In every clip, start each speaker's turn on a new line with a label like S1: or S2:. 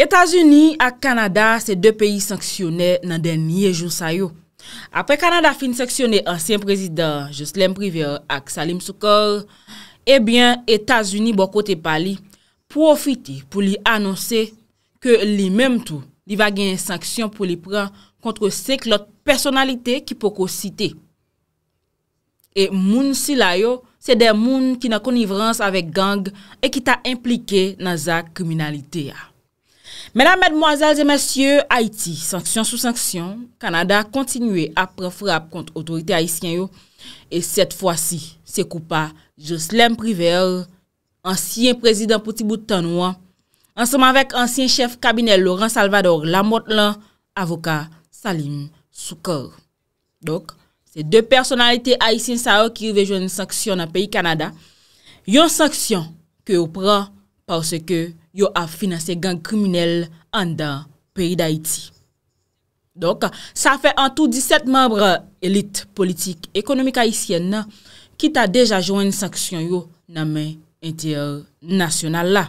S1: Etats-Uni ak Kanada se de peyi sanksyonè nan denye jou sa yo. Apre Kanada fin sanksyonè ansyen prezident Juslem Prive ak Salim Soukour, ebyen eh Etats-Uni bo kote pali profiti pou li anonsè ke li mem tou li va genye sanksyon pou li pran kontre seke lot personalite ki poko site. E moun si la yo se de moun ki nan konivrans avek gang e ki ta implike nan zak kriminalite ya. Ah. Mènamèd mwazèl de mèsyè Aïti, sanksyon sou sanksyon, Kanada kontinuè ap refrap kont otorite Aïsyen yo, et set fwa si, se koupa Joslem Privel, ansyen prezident pouti bout tan ouan, ansyèm avèk ansyen chef kabinel Laurent Salvador Lamotlan, avoka Salim Soukour. Dok, se dè personalite Aïsyen Sao ki yon vejoun sanksyon nan peyi Kanada, yon sanksyon ke ou pran parce ke yo a finanse gang kriminelle an dan peyi d'Haïti. Donk, sa fe an tou 17 mabre elit politik ekonomik haïsien nan, ki ta deja jwenn sanksyon yo nan men inter-nasyonal la.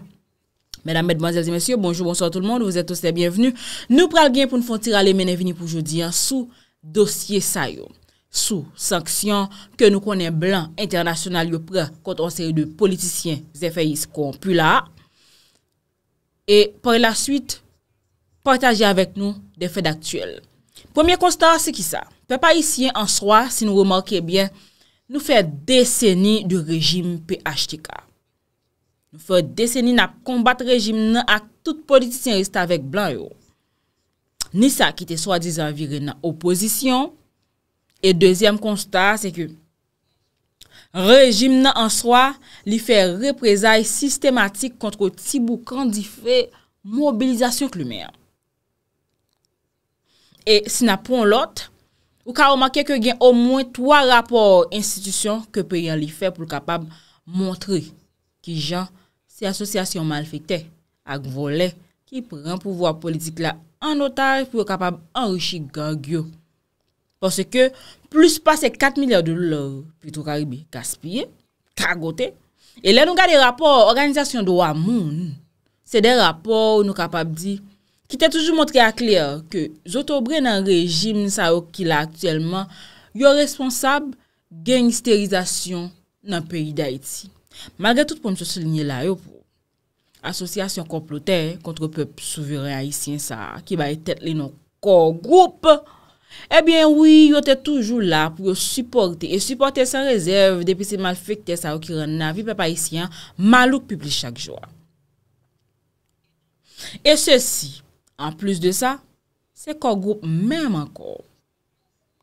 S1: Menamed, manzelze, mensyon, bonjou, bonsoy, tout le monde, vous êtes tous les bienvenus. Nou pral gen pou nou fon tir ale menè vini pou jodi an sou dosye sa yo. Sou sanksyon ke nou konen blan internasyonal yo pral kontran seye de politisyen ze feyis kon pu la ha. Et pour la suite, partagez avec nous des faits d'actuel. Premier constat, c'est qui ça? Pe pas ici, en soi, si nous remarquez bien, nous fait descenis du régime PHTK. Nous fait descenis na combatte régime nan ak tout politiciens restent avec blanc et haut. Ni ça a quitté soi-disant viré nan opposition. Et deuxième constat, c'est que Rejim nan an swa li fe reprezae sistematik kontro tibou kandife mobilizasyon klumean. E sin apon lot, ou ka oman keke gen o mwen 3 rapor institisyon ke pe yon li fe pou kapab montre ki jan se asosyasyon mal fete ak vole ki pren pouvoa politik la anotaj pou kapab anrychi gangyo. Ponsè ke, plus pasè 4 milyard de lor, pitou karibè, kaspye, kagote, e lè nou gade rapor, organizasyon do wa moun, se de rapor nou kapab di, ki te toujou montre akler, ke zotobre nan rejim, sa yo ki la aktuellement, yo responsab gen yi sterizasyon nan peyi da iti. Malre tout pou mse soligne la yo, pou asosyasyon komplote kontre pep souveren haisyen sa, ki baye tet li nou kor group, Ebyen, wii, yo te toujou la pou yo supporte, e supporte san rezerv depi se mal fèk te sa wakir an avi pe pa isyan malouk publis chak jwa. E se si, an plus de sa, se kogou mèm an kor,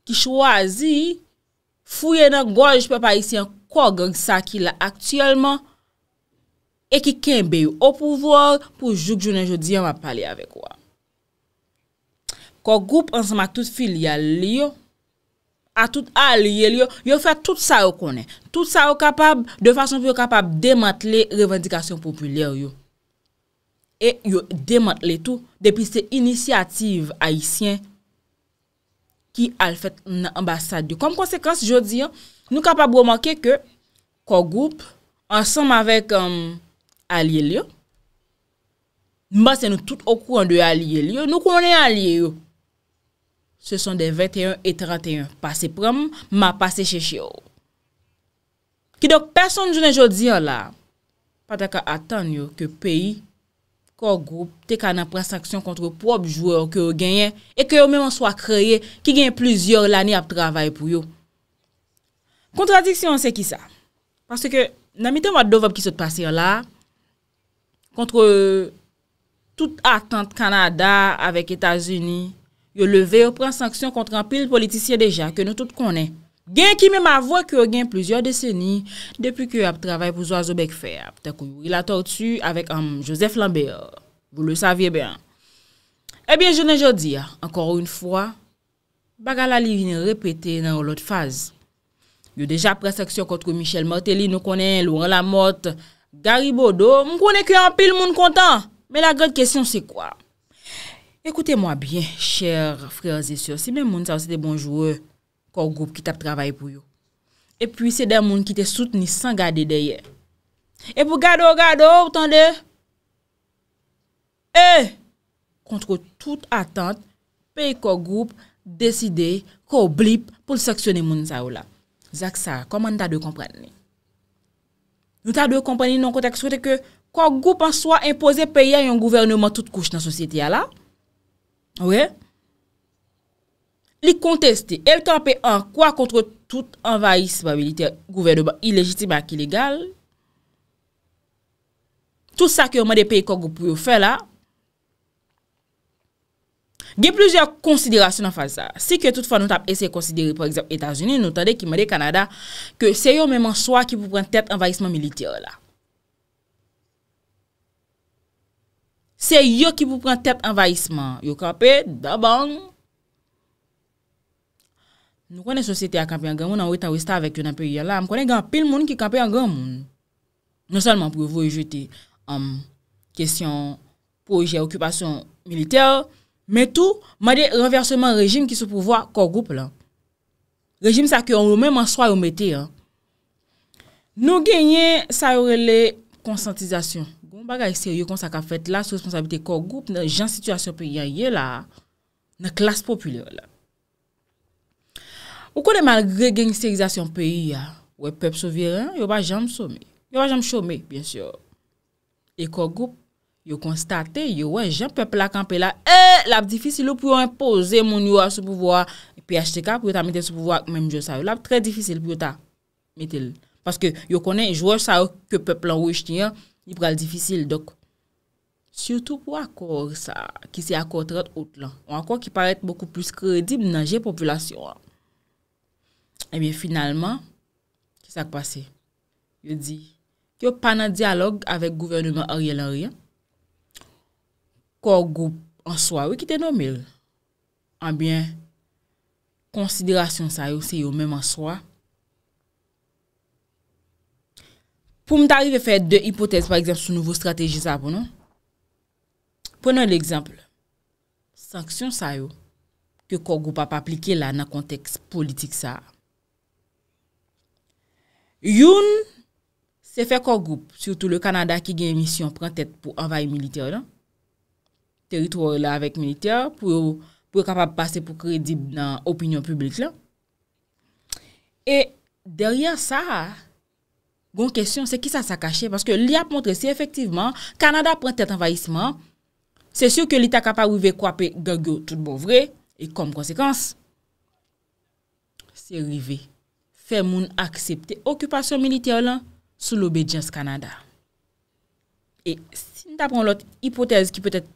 S1: ki chwazi fuyen an goj pe pa isyan kogang sa ki la aktiyolman, e ki kenbe yo ou pouvore pou jouk jounen jodi an wap pale avek wak. Ko goup ansem a tout fil yal li yo, a tout a li yel yo, yo fè tout sa yo konen. Tout sa yo kapab, de fason yo kapab demantle revendikasyon populyer yo. E yo demantle tout, depi se inisiyative aisyen ki al fèt nan ambasad yo. Kom konsekans, euh, yo diyon, nou kapab wamanke ke ko goup ansem avèk a li yel yo, mbase nou tout okou an de a li yel yo, nou konen a li yel yo. Se son de 21 et 31. Pase pram, ma pase cheche yo. Ki dok person jounen joun diyo la, pata ka atan yo ke peyi, ko groupe, te ka nan prestaksyon kontre pob jouwe euh, yo ke yo genyen, e ke yo menman swa kreye ki genyen pluziyor lani ap travay pou yo. Kontradiksyon se ki sa. Pase ke nanmite mwa Dovop ki sot pase yo la, kontre tout atant Kanada avek Etasuni, yo leve yo pran sanksyon kontran pil politisyen deja ke nou tout konen. Gen ki mè m avoy ki yo gen plouzyon deseni, depi ki yo ap travay pou zo azobek fè, ap te kou yu ri la tortu avèk an um, Josef Lambert. Bou le savye ben. Ebyen, eh jounen joudi, ankor ou yun fwa, Bagalali vin repete nan ou lot faz. Yo deja pran sanksyon kontran Michel Martelly, nou konen Louren Lamotte, Garibodo, moun konen ki an pil moun kontan. Men la gred kesyon se kwa? Ekoute mwa byen, chèr, frèz et sèr, si mè moun sa ou se te bonjouè kòk goup ki tap travay pou yo. E pwi se den moun ki te soutni san gade deye. E pou gado, gado, ou tande? E! Kontro tout atant, pe kòk goup deside kòk blip pou l'seksyonè moun sa ou la. Zak sa, koman ta dey komprenne? Nou ta dey komprenne nou kontek sou te ke kòk goup an soa impose peye yon gouvernement tout kouch nan sosyete ya la Ouè, li konteste, el tanpe an kwa kontre tout envahisme militer gouveneba, ilegitime ak ilegal, tout sa ki yo mwen de pey kong pou yo fè la, gen ploujè konsiderasyon an fa sa, si ke tout fwa nou tap ese konsidere, pou eksep Etasouni nou tande ki mwen de Kanada, ke se yo mwen man chwa ki pou pran tet envahisme militer la. Se yo ki pou pran tep envahisman. Yo kape, dabang. Nou konen sosyete a kape an gamoun, an wè ta wè sta avèk yon an pe yon la. M konen gan pil moun ki kape an gamoun. Non salman pou vò yon jote an um, kèsyon pou yon jè okupasyon militer. Mè tou, mè de renverseman rejim ki sou pou vò kò goup lò. Rejim sa ki an wè mè mè swa yon mètè. Nou genye sa yon relè konsantizasyon. bagay se yo kon sa ka fet la, sou responsabite ekor goup, nan jan situasyon peyi an ye la, nan klas populer la. O konen mal gre geng stilizasyon peyi ya, we pep souveren, yo ba jan msoume, yo ba jan msoume, bien syo. Ekor goup, yo konstate, yo we jan pep la kanpe la, eee, eh, lap difisil ou pou yo impoze, moun yo a sou pouvoa, pi a chekap, pou yo ta mette sou pouvoa, menm jo sa yo, lap tre difisil pou yo ta mette l. Paske yo konen, jo wè sa yo, ke pep lan wè ch tiyan, Li pral difisil, dok. Soutou pou akor sa, ki se akor tret out lan. Ou akor ki paret moukou plus kredib nan jen populasyon an. Ebyen eh finalman, ki sa kwa se? Yo di, yo panan dialog avek gouvernement a riyel a riyen. Kwa ou goup an swa, we ki te nomel. Abyen, konsiderasyon sa yo, se yo menman swa. pou m t'arrive fè dè hypotez, par exemple, sou nouvo strategisa pou nou. Prenon l'exemple, sanksyon sa yo, ke kor group ap aplike la nan konteks politik sa. Youn, se fè kor group, surtout le Kanada ki gen misyon, pren tèt pou envaye militer la. Non? Teritore la avèk militer, pou e kapab pase pou kredib nan opinyon publik la. Non? E deryen sa a, Gon kèsyon, se ki sa sa kache, paske li ap montre se efektiveman, Kanada pren tet envahisman, se syou ke li ta kapap wive kwape gè gè tout bo vre, e kom konsekans, se wive, fe moun aksepte okupasyon militer lan, sou l'obédience Kanada. E si ni ta pren lot hipotez ki pwetet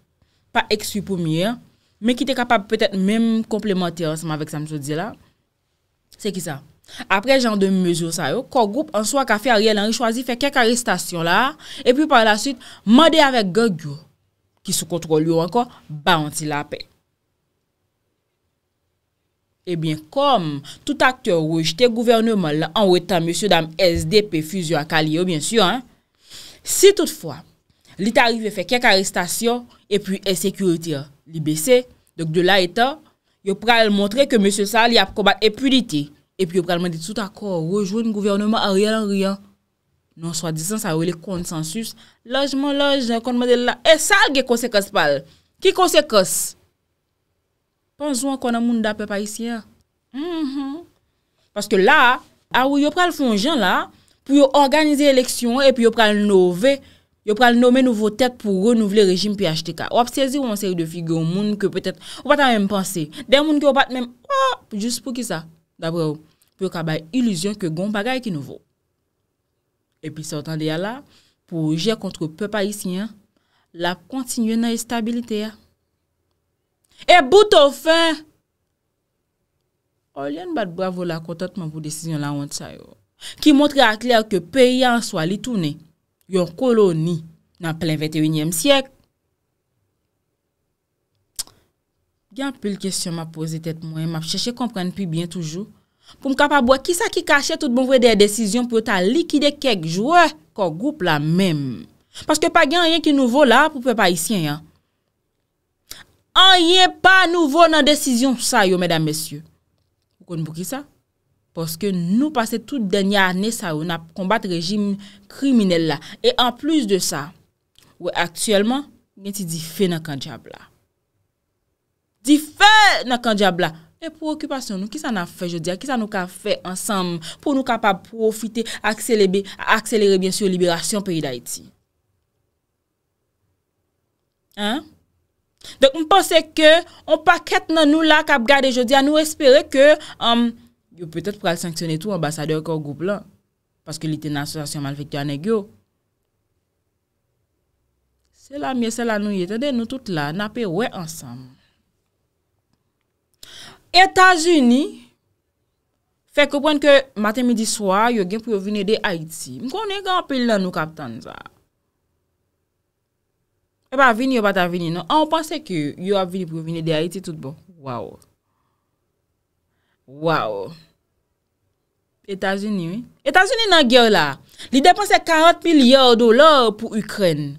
S1: pa ekswi pou miye, me ki te kapap pwetet mèm komplementer anseman vek sa mso di la, se ki sa? Apre jan de mezo sa yo, ko goup ansoa ka fe a riel anri chwazi fe kek arrestasyon la, e pi par la süt, mwade avè gè gyo ki sou kontrol yo anko, ba an ti la pe. E bin kom, tout aktyon wè jte gouverneman la an wè tan mwè syo dam SDP füzyo akali yo, si toutfwa, li tarife fe kek arrestasyon, e pi e sekuriti yo, li bese, dok de la etan, yo pral montre ke mwè syo sa li ap kobat epuditi yo, E pi yo pral mwen dit, tout akor, wou yo jwen gouverneman a riyan a riyan. Non swa disan, sa wou li konsensus, lojman lojman, kon mwen dit la, e sal ge konsekos pal. Ki konsekos? Pansou an kon an moun da pe pa isya. Paske la, a wou yo pral fonjan la, pou yo organize eleksyon, e pi yo pral nove, yo pral nome nouvo tek pou renouvle rejim PHTK. Wap sezi woun seri de figyo moun ke petet, wou patan mwen mpansi. Den moun ki wou patan mwen, wou, oh, jous pou ki sa? Dabro, pou kabay iluzyon ke goun bagay ki nouvo. Epi sa otan de ya la, pou je kontre pe pa isi yan, la kontinye nan e stabilite ya. E bouto fin! Olyan bat bravo la kontatman pou desisyon la want sa yo. Ki montre akler ke pe yan swa li toune yon koloni nan plen 21e siyek. Gyan pou l kestyon ma pose tèt mwen, ma chèche komprenne pi bien toujou. Pou m kapabwa, kisa ki kache tout bon vwe de yè desisyon pou yo ta likide kek jwè ko goup la mèm. Paske pa gyan yè ki nouvo la, pou pe pa yisyen yon. An yè pa nouvo nan desisyon sa yo, mèdam mèsyou. Mpou kon mpou ki sa? Paske nou pase tout denye anè sa yo nan kombat rejim kriminelle la. E an plus de sa, wè aktuellement, nè ti di fè nan kandjab la. Di fè nan kandjab la. E prokipasyon nou, ki sa nan fè, jodi, a ki sa nou ka fè ansam, pou nou ka pa profite akselebe, a akselebe, bien sou, liberasyon peri da iti. Hein? Dèk m'ponse ke, on pa ket nan nou la, kap gade, jodi, a nou espere ke, um, yo pwète pral sanksyonè tou ambasadeur ko goup la, paske li te nan asosasyon malvektyanè, yo. Se la miye, se la nou, yete de nou tout la, na pe wè ansam, Etasuni, fek opwen ke maten midi swa, yo gen pou yo vine de Haiti. Mkonen gen apel la nou kapitan za? Yo e ba vini, yo ba ta vini non? An ah, ou panse ki yo a vini pou yo vine de Haiti tout bon? Wow! Wow! Etasuni, oui. Etasuni nan gyor la, li depanse 40 milyard dolar pou Ukraine.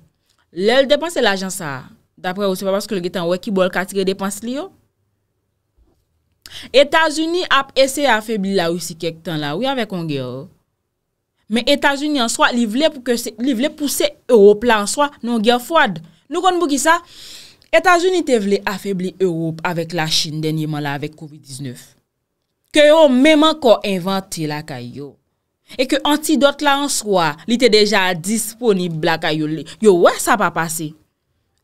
S1: Le, li depanse l'agen sa. Dapre ou se pa paske li gen tan wè ki bol kati gen depanse li yo. Etasouni ap eseye afebli la ou si kek tan la ou ya vek on geyo. Oh? Men etasouni an swa li vle pou se Europe la an swa non geyo fwad. Nou konn bou ki sa, etasouni te vle afebli Europe avèk la Chine denye man la avèk Covid-19. Ke yo mèm an kon inventi la kayo. E ke antidote la an swa li te deja disponibla kayo li. Yo wè sa pa pase?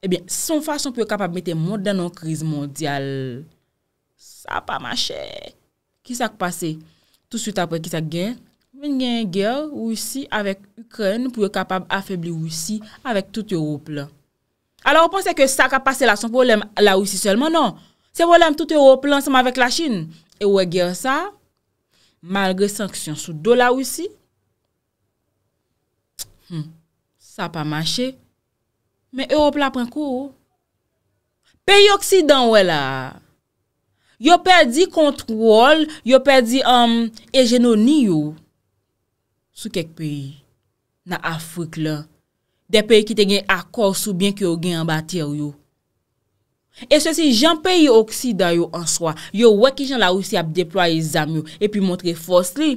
S1: Ebyen, son fason pou yo kapap mette moun dan nou kriz mondyal... a pa manche. Ki sa k pase? Tout soute apre ki sa gen, ven gen gen wisi avèk Ukren pou e kapab afèbli wisi avèk tout Europe la. Alo, ou pense ke sa ka pase la son problem la wisi selman, non? Se problem tout Europe lanseman avèk la Chin. E ou e gen sa, malgre sanksyon sou do la wisi, sa pa manche, men Europe la pren kou. Peyi Occident wè la! Yo perdi kontrol, yo perdi ejenoni um, yo sou kek peyi nan Afrik la. De peyi ki te gen akor sou bien ki yo gen anbateyo yo. E se si jan peyi oksida yo ansoa, yo weki jan la ou si ap deploye zam yo. E pi montre fos li,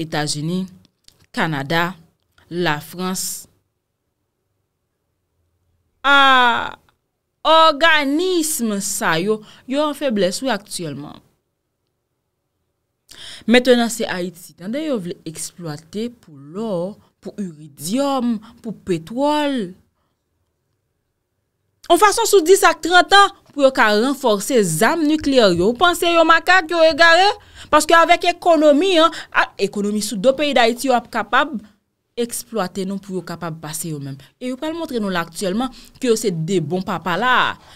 S1: etajeni, kanada, la frans, a... Ah! Organisme sa yo, yo an feble sou aktiyelman. Mètè nan se Haiti, tanda yo vle eksploate pou lor, pou uridium, pou petwol. On fason sou 10 a 30 an pou yo ka renforse zam nukler yo. Ou panse yo maka ki yo e gare? Paske avèk ekonomi, ekonomi ah, sou do peyi d'Haiti yo ap kapab. Eksploate nou pou yo kapab pase yo men. E yo pral montre nou l'aktuelman ki yo se de bon papa la.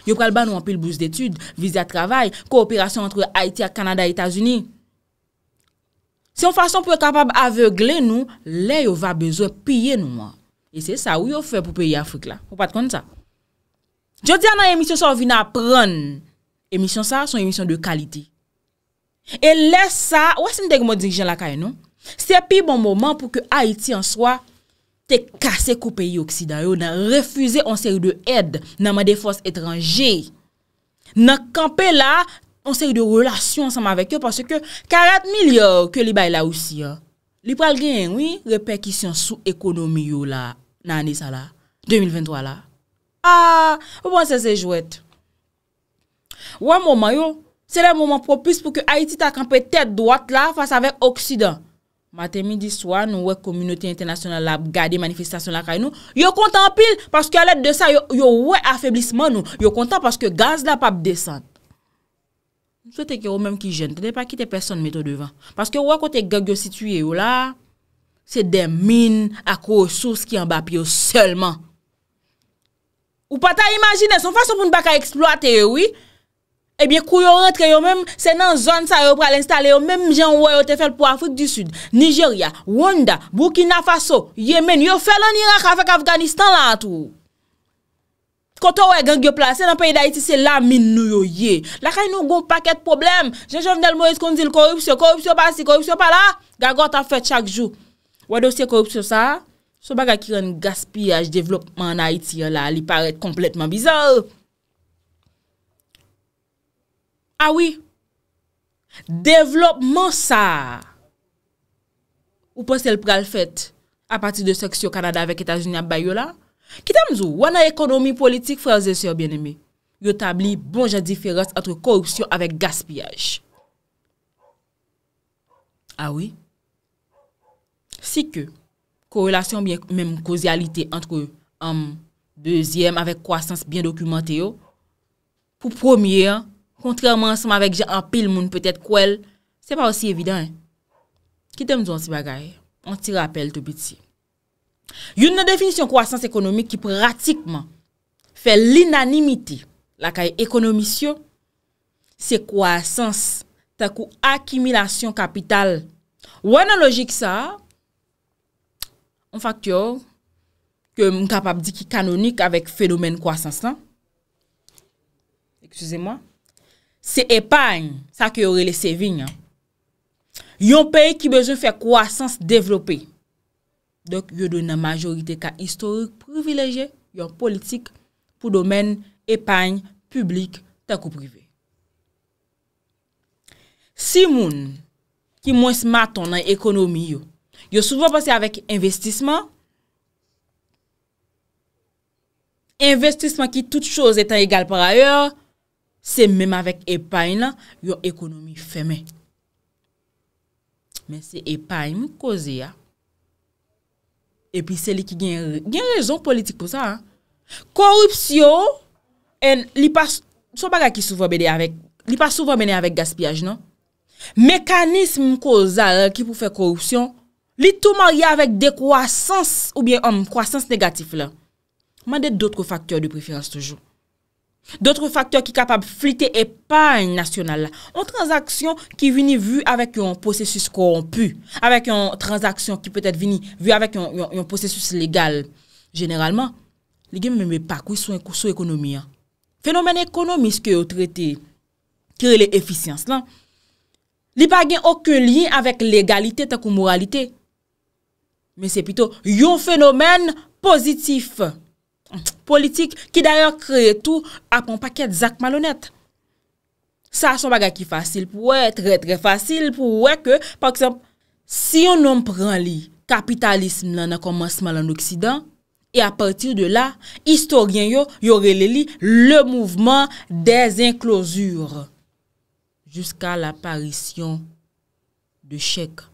S1: Yo pral ban nou anpil bouche detude, vizya travay, kooperasyon antre Haiti, Kanada, Etats-Unis. Se yon fason pou yo kapab avegle nou, le yo va bezwe pye nou man. E se sa ou yo fe pou peyi Afrik la. Fou pat kon sa. Jotia nan emisyon sa ou vina pran. Emysyon sa son emisyon de kalite. E le sa, wase n dek mo dijen la kaye nou? Se pi bon mouman pou ke Haiti an soa te kase kou peyi oksida yo nan refuze an seri de ed nan man de fos etranje. Nan kampe la an seri de relasyon an sama vek yo parce ke karat milyor ke li bay la ou si yo. Li pral gen, oui, reperkisyon sou ekonomi yo la nan ane sa la, 2023 la. A, ah, ou bon se se jwet. Wan mouman yo, se le mouman propus pou ke Haiti ta kampe tet doat la fasa vek oksida yo. Mate midi swa nou wek komunite internasyonal la ap gade manifestasyon la kay nou, yo kontan pil paske alet de sa yo wek afeblisman nou, yo kontan paske gaz la pap desante. Sou te ke ou menm ki jen, te de pa kite person meto devan, paske yo wek konten gagyo situye ou la, se de min akou souz ki yon bap yo selman. Ou pata imagine son fason pou nou baka eksploate oui. Ebyen kou yo rentre yo menm se nan zon sa yo pral installe yo menm jen woy yo te fel pou Afrik du Sud, Nigeria, Rwanda, Burkina Faso, Yemen, yo fel an Irak a fek Afganistan la an tou. Koto woy gen gyo plase nan paye da Haiti se la min nou yo ye. La kay nou goun paket problem. Jejof del Moise kon zil korupsyon, korupsyon pa si, korupsyon pa la. Gagot a fet chak jou. Wado se korupsyon sa? So baga ki ren gaspiyaj devlopman Haiti la li paret kompletman bizol. Awi, ah devlopman sa. Ou pon sel pral fèt a pati de seksyo Kanada vek Etasunia Bayola, kitam zou, wana ekonomi politik frase se yo bien eme, yo tabli bonja diferans entre korupsyon avek gaspiyaj. Awi, ah si ke korrelasyon menm kozyalite entre am um, deuxième avek kwasans bien dokumante yo, pou premier an, Kontrèman, seman vek jè an pil moun, pètèd kouèl, seman osi évident. Kite mdou an ti bagay, an ti rappel tou biti. Yon nan definisyon kouasans ekonomik ki pratikman fè l'inanimiti lakay ekonomisyon, se kouasans takou akimilasyon kapital. Wè nan logik sa, an faktyor ke mn kapap di ki kanonik avèk fenomen kouasans lan. Eksusemwa, Se epany, sa ki yo rele se vinyan, yon peyi ki beze fè kouasans devlopè, dok yo do nan majorite ka istorik privileje, yon politik pou domen epany publik ta kou privè. Si moun ki mwen smaton nan ekonomi yo, yo soufèpansè avèk investisman, investisman ki tout chòz etan egal par aèr, Se mèm avèk epay nan yo ekonomi femè. Mè se epay mè koze ya. E pi se li ki gen rezon politik pou sa. Korupsyon, sou baga ki souvo mènen avèk gaspillaj nan. Mèkanism mè koza ki pou fè korupsyon, li tou mò yè avèk dekouasans ou bè um, kouasans negatif la. Mè dek doutro faktor de preferans toujou. D'otre faktor ki kapab flite e pa yon nasyonal la. Yon transaksyon ki vini vu avèk yon posesus korompu. Avèk yon transaksyon ki pwede vini vu avèk yon posesus legal. Generalman, li gen mè mè pa kou sou ekonomi ya. Fenomen ekonomis ke yo trete kire le efisyans lan. Li pa gen okun liye avèk legalite ta kou moralite. Men se pito yon fenomen pozitif la. politik ki dayor kreye tou apon paket zak malonet. Sa son baga ki fasil pou we tre tre fasil pou we ke par exemple, si yon nom pran li kapitalisme lan akomansman lan oksidan, e apartir de la, istoryen yo yorele li le mouvment des inklosur jusqu'a l'aparisyon de chèk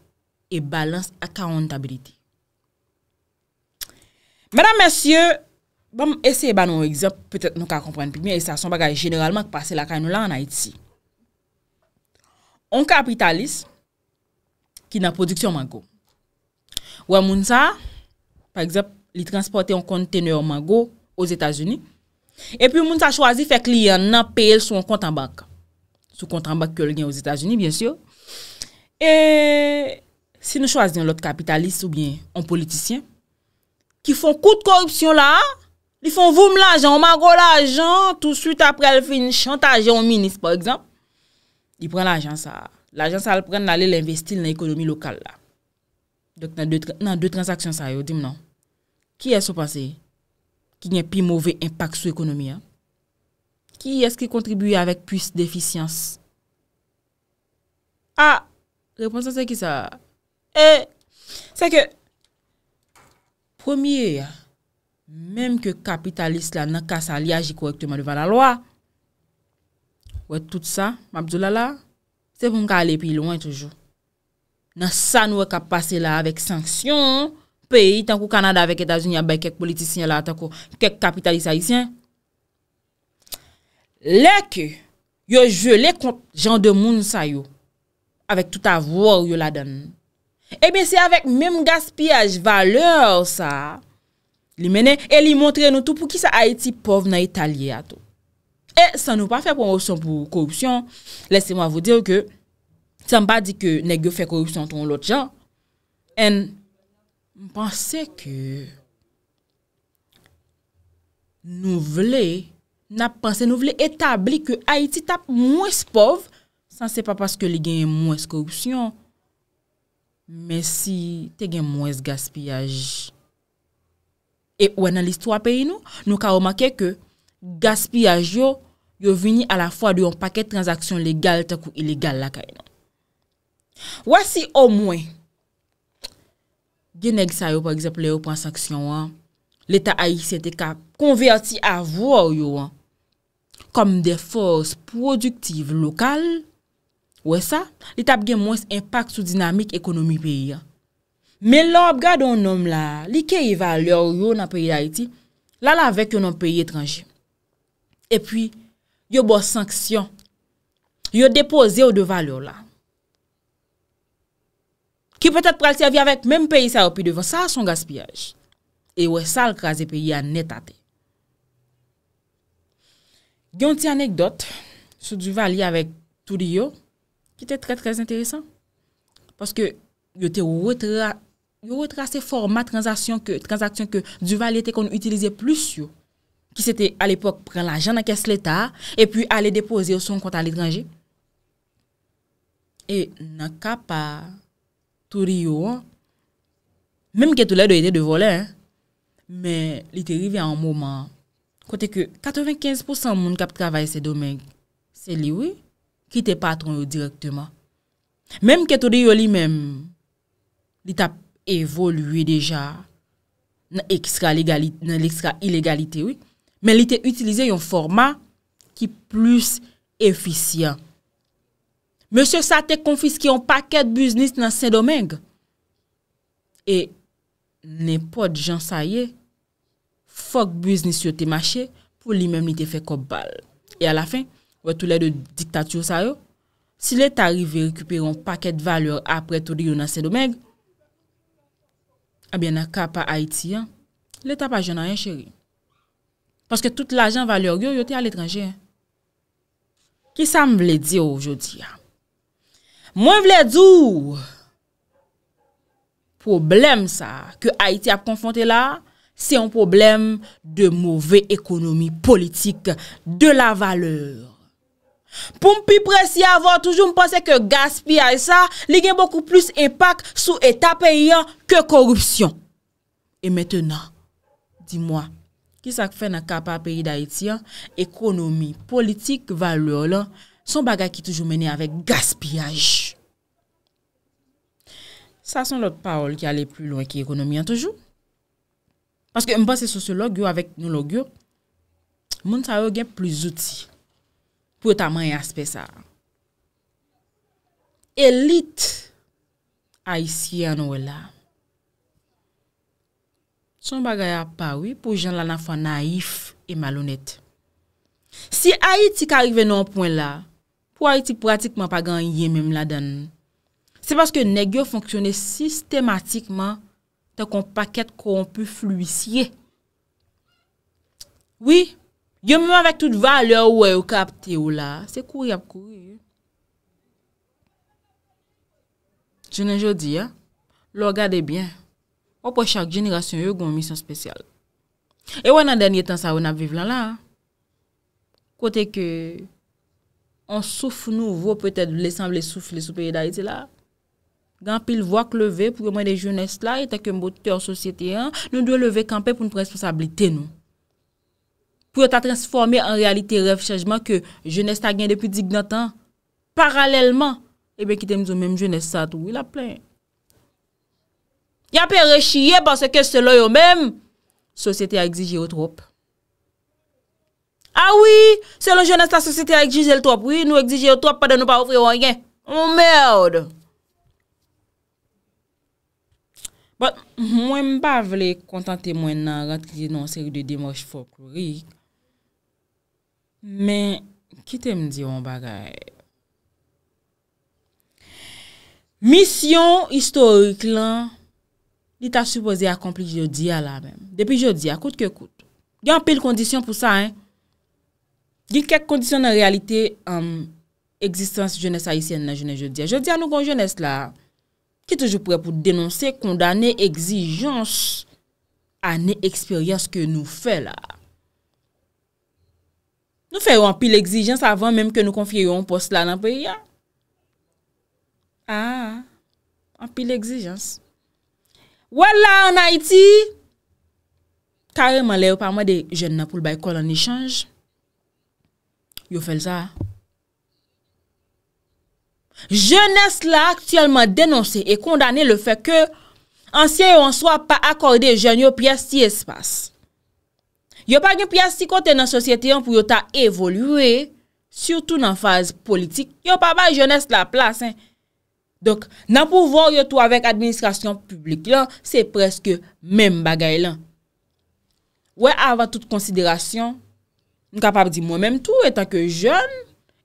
S1: e balans akantabiliti. Madame, messieurs, Bèm eseye ba nou eksept, petèk nou ka kompren pimi, e sa son bagay genelman ki pase la kanyou la an Haiti. On kapitalist, ki nan produksyon mango. Ou an mounsa, par eksept, li transporte yon konteneur mango ou zétasouni, e pi mounsa chwazi fek li yon nan peyel sou yon kontambak. Sou kontambak ki yon gen ou zétasouni, byensyo. E, si nou chwazi yon lot kapitalist ou bien yon politisyen, ki fon kout korupsyon la a, li fon voum l'ajan, ou magou l'ajan, tout suite apre el fin chantage yon minis, pou ekzamp, li pren l'ajan sa, l'ajan sa al pren n'ale l'investil nan ekonomi lokal la. Dok nan dwe transaksyon sa, yo dim nan. Ki es ou pase? Ki nye pi mouve impak sou ekonomi ya? Ki es ki kontribuye avèk pwis defisyans? A, reponsan se ki sa? E, se ke, premier ya, Mem ke kapitalist la nan kasa li aji korrektman devan la lwa. Ou e tout sa, mabzou lala, se pou mka ale pi loun toujou. Nan sa nou e ka pase la avek sanksyon, peyi tankou Kanada avek Etasun ya bay kek politisyen la, tankou kek kapitalist haisyen. Lek yo jve le kont jandemoun sa yo, avek tout avou ou yo la dan. Ebe se avek mem gaspiyaj valeur sa, Li mene, e li montre nou tou pou ki sa Haiti pov nan Italye ato. E, san nou pa fe korupsyon pou korupsyon, lese mwa vou dire ke, san ba di ke negyo fe korupsyon ton lot jan, en, mpense ke, nou vle, nap pense nou vle etabli ke Haiti tap mwes pov, san se pa paske li gen mwes korupsyon, men si te gen mwes gaspillajj, E wè nan list wapèy nou, nou ka omake ke gaspillaj yo yo vini a la fwa de yon paket transaksyon legal takou ilegal la kèy nou. Wè si o mwen, genè gisa yo pò egzèple yo pò ansaksyon wè, l'etat ayisye te ka konverti avwò yo wè, kom de fòs prodiktiv lokal, wè sa, l'etat gen mwè s'impak sou dinamik ekonomi pèy yo. Men lop, gwa don nom la, li ke yi valyo ou yo nan peyi da iti, la la vek yon nan peyi etranji. E pwi, yo bo sanksyon, yo depoze ou de valyo la. Ki pwetet pral se vi avek, menm peyi sa ou pi devan, sa son gaspiyaj. E we sal krasi peyi anetate. Gyon ti anekdot, sou di valyo avek tout di yo, ki te tre trez enteresan, paske yo te wetra yo wè trase format transaksyon ke transaksyon ke du valite kon nou utilize plus yo, ki sete al epok pren la jen na kes leta, e pi ale depoze yo son konta l'idranje. E nan kap a touri yo, menm ke tou lè do ete de volè, menm li te rive an mouman, kote ke 95% moun kap travaye se domèg, se li wè, ki te patron yo direktèman. Menm ke touri yo li menm, li tap Evolwe deja nan ekstra ilegalite wik, men li te utilize yon forma ki plus efisyen. Monsye sa te konfiske yon paket buznist nan Saint-Domingue, e nepot jan saye, fok buznist yo te mache pou li menm li te fe kop bal. E a la fin, wè tou lè de diktatio sa yo, si lè ta rive rekupere yon paket valour apre tou diyo nan Saint-Domingue, Abyen ak kap a Haiti, le tap a jenayen cheri. Paske tout l'ajan valyor yon yote al etranje. Ki sa m vle di yo jodi? Mwen vle di yo. Problem sa, ke Haiti ap konfonte la, se yon problem de mouve ekonomi politik, de la valeur. Pou mpi presi avan, toujou mpense ke gaspia e sa, li gen beaucoup plus epak sou eta peyi an ke korupsyon. E metenan, di mwa, ki sa kfe nan kapa peyi da eti an, ekonomi, politik, valyo la, son bagay ki toujou mene avek gaspia e sa. Sa son lot parol ki ale plou lwen ki ekonomi an toujou. Panske mpense sosyolog yo avek nou log yo, moun sa yo gen plou zouti. pou yotaman yaspe sa. Elite ayisye anwe la. Son bagay apawi pou jen la nan fwa naif e malonet. Si ayitik arive nou anpwen la, pou ayitik pratikman pa gan yemem la dan, se baske negyo fonksyone sistematikman te kon paket kon pou fluisye. Oui, Yon mwen avèk tout vale ou wè ou kapte ou la. Se kouri ap kouri. Jounen jodi, lò gade bien. Opo chak jenerasyon yon goun misyon spesyal. E wè nan denye tan sa wè nan vive lan la. Kote ke, an souf nou vò pwè tè lè san blè souf lè soupe yè da iti la. Gan pil vò ak leve pou yon mwen de jounes la, yon tek yon botte yon sosyete yon, nou dwe leve kampe pou yon presposablite nou. pou yon ta transforme an realite rev chajman ke jones ta gen depi digna tan, paralelman, ebe ki te mizou menm jones sa tou, yon ah oh, bon, la plen. Yon pe rechye, ban se ke se lo yon menm, sosete a exige yon trop. A wii, se lon jones ta sosete a exige yon trop, wii nou exige yon trop, padan nou pa wofre yon gen, ou mèrd. Bon, mwen mba vle kontante mwen nan rent kri nan seri de dimos fok rik, Men, ki te mdi yon bagay? Misyon historik lan, li ta supose akompli jodia la men. Depi jodia, kout ke kout. Yon pe l kondisyon pou sa, hein. Yon kek kondisyon nan realite en um, eksistans jones ayisyen nan jones jodia. Jodia nou kon jones la, ki te jopre pou denonse kondane eksijans ane eksperyans ke nou fe la. Nou fè yon pil exijens avan menm ke nou konfyer yon post la nan pe yon. A, pil exijens. Wala an Haiti! Kareman le ou pa mwen de jen nan pou l bay kol an ichanj. Yon fè l sa. Jenes la aktiyalman denonse e kondane le fè ke ansyen yon swa pa akorde jen yon piye si espas. Yo pa gen pya si konten nan sosyete yon pou yo ta evolue, surtout nan faz politik, yo pa ba jones la plas. Donk, nan pouvor yo tou avèk administrasyon publik lò, se preske mèm bagay lan. Wè avan tout konsiderasyon, m kapap di mwen mèm tou etan ke joun,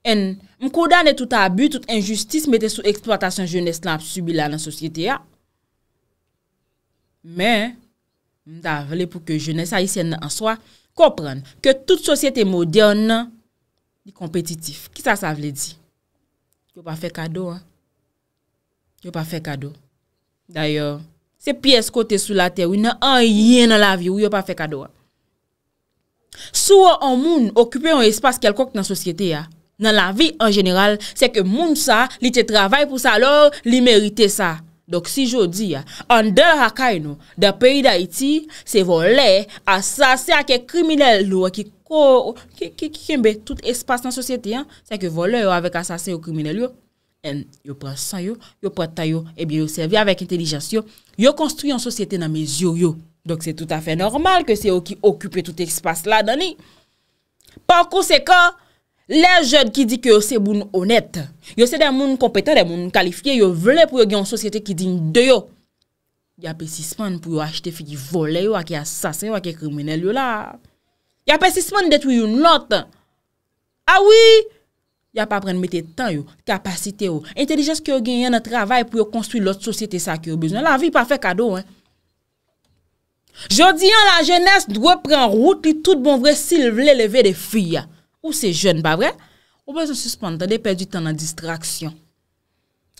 S1: m kou dan e tout abu, tout enjustis, mette sou eksploatasyon jones lan ap subi la nan sosyete ya. Mèm, Mta vle pou ke je ne sa isen nan an soa, kopran, ke tout sosyete modern nan, ni kompetitif. Ki sa sa vle di? Yo pa fe kado, yo pa fe kado. Danyo, se piyes kote sou la te, wou nan an yen nan la vi, wou yo pa fe kado. Sou an moun, okupe an espas kelkok nan sosyete ya, nan la vi an general, se ke moun sa, li te travay pou sa, lor, li merite sa. Dok si jodi ya, an der akay nou, da peyi da iti, se vole, asase akè krimine lou, akè kò, akè kèmbe, tout espase nan sosyete. Se ke vole yo avèk asase yo krimine lou, en yo pre sa yo, yo pre ta yo, e eh bi yo servi avèk entelijasyon, yo konstruyon sosyete nan mez yo yo. Dok se tout afè normal ke se yo ki okupe tout espase la, dani. Pankou se kò? Le jèd ki di ki yo se boun onèt, yo se den moun kompetè, den moun kalifiye, yo vle pou yo gen yon sosyete ki ding de yo, ya pe sisman pou yo achete fi ki vole yo, a ki ah asasen, a ki krimenel yo la. Ya pe sisman detou yon not. A wii, ya pa pren metè tan yo, kapasite yo, entelijens ki yo gen yon travay pou yo konstwi lot sosyete sa ki yo bezon. La vi pa fe kado, en. Jodi yon la jènes dwe pren route li tout bon vre si l vle leve de fiy ya. Ou se jen, ba vre? Ou bezon suspande tan de perdi tan nan distraksyon.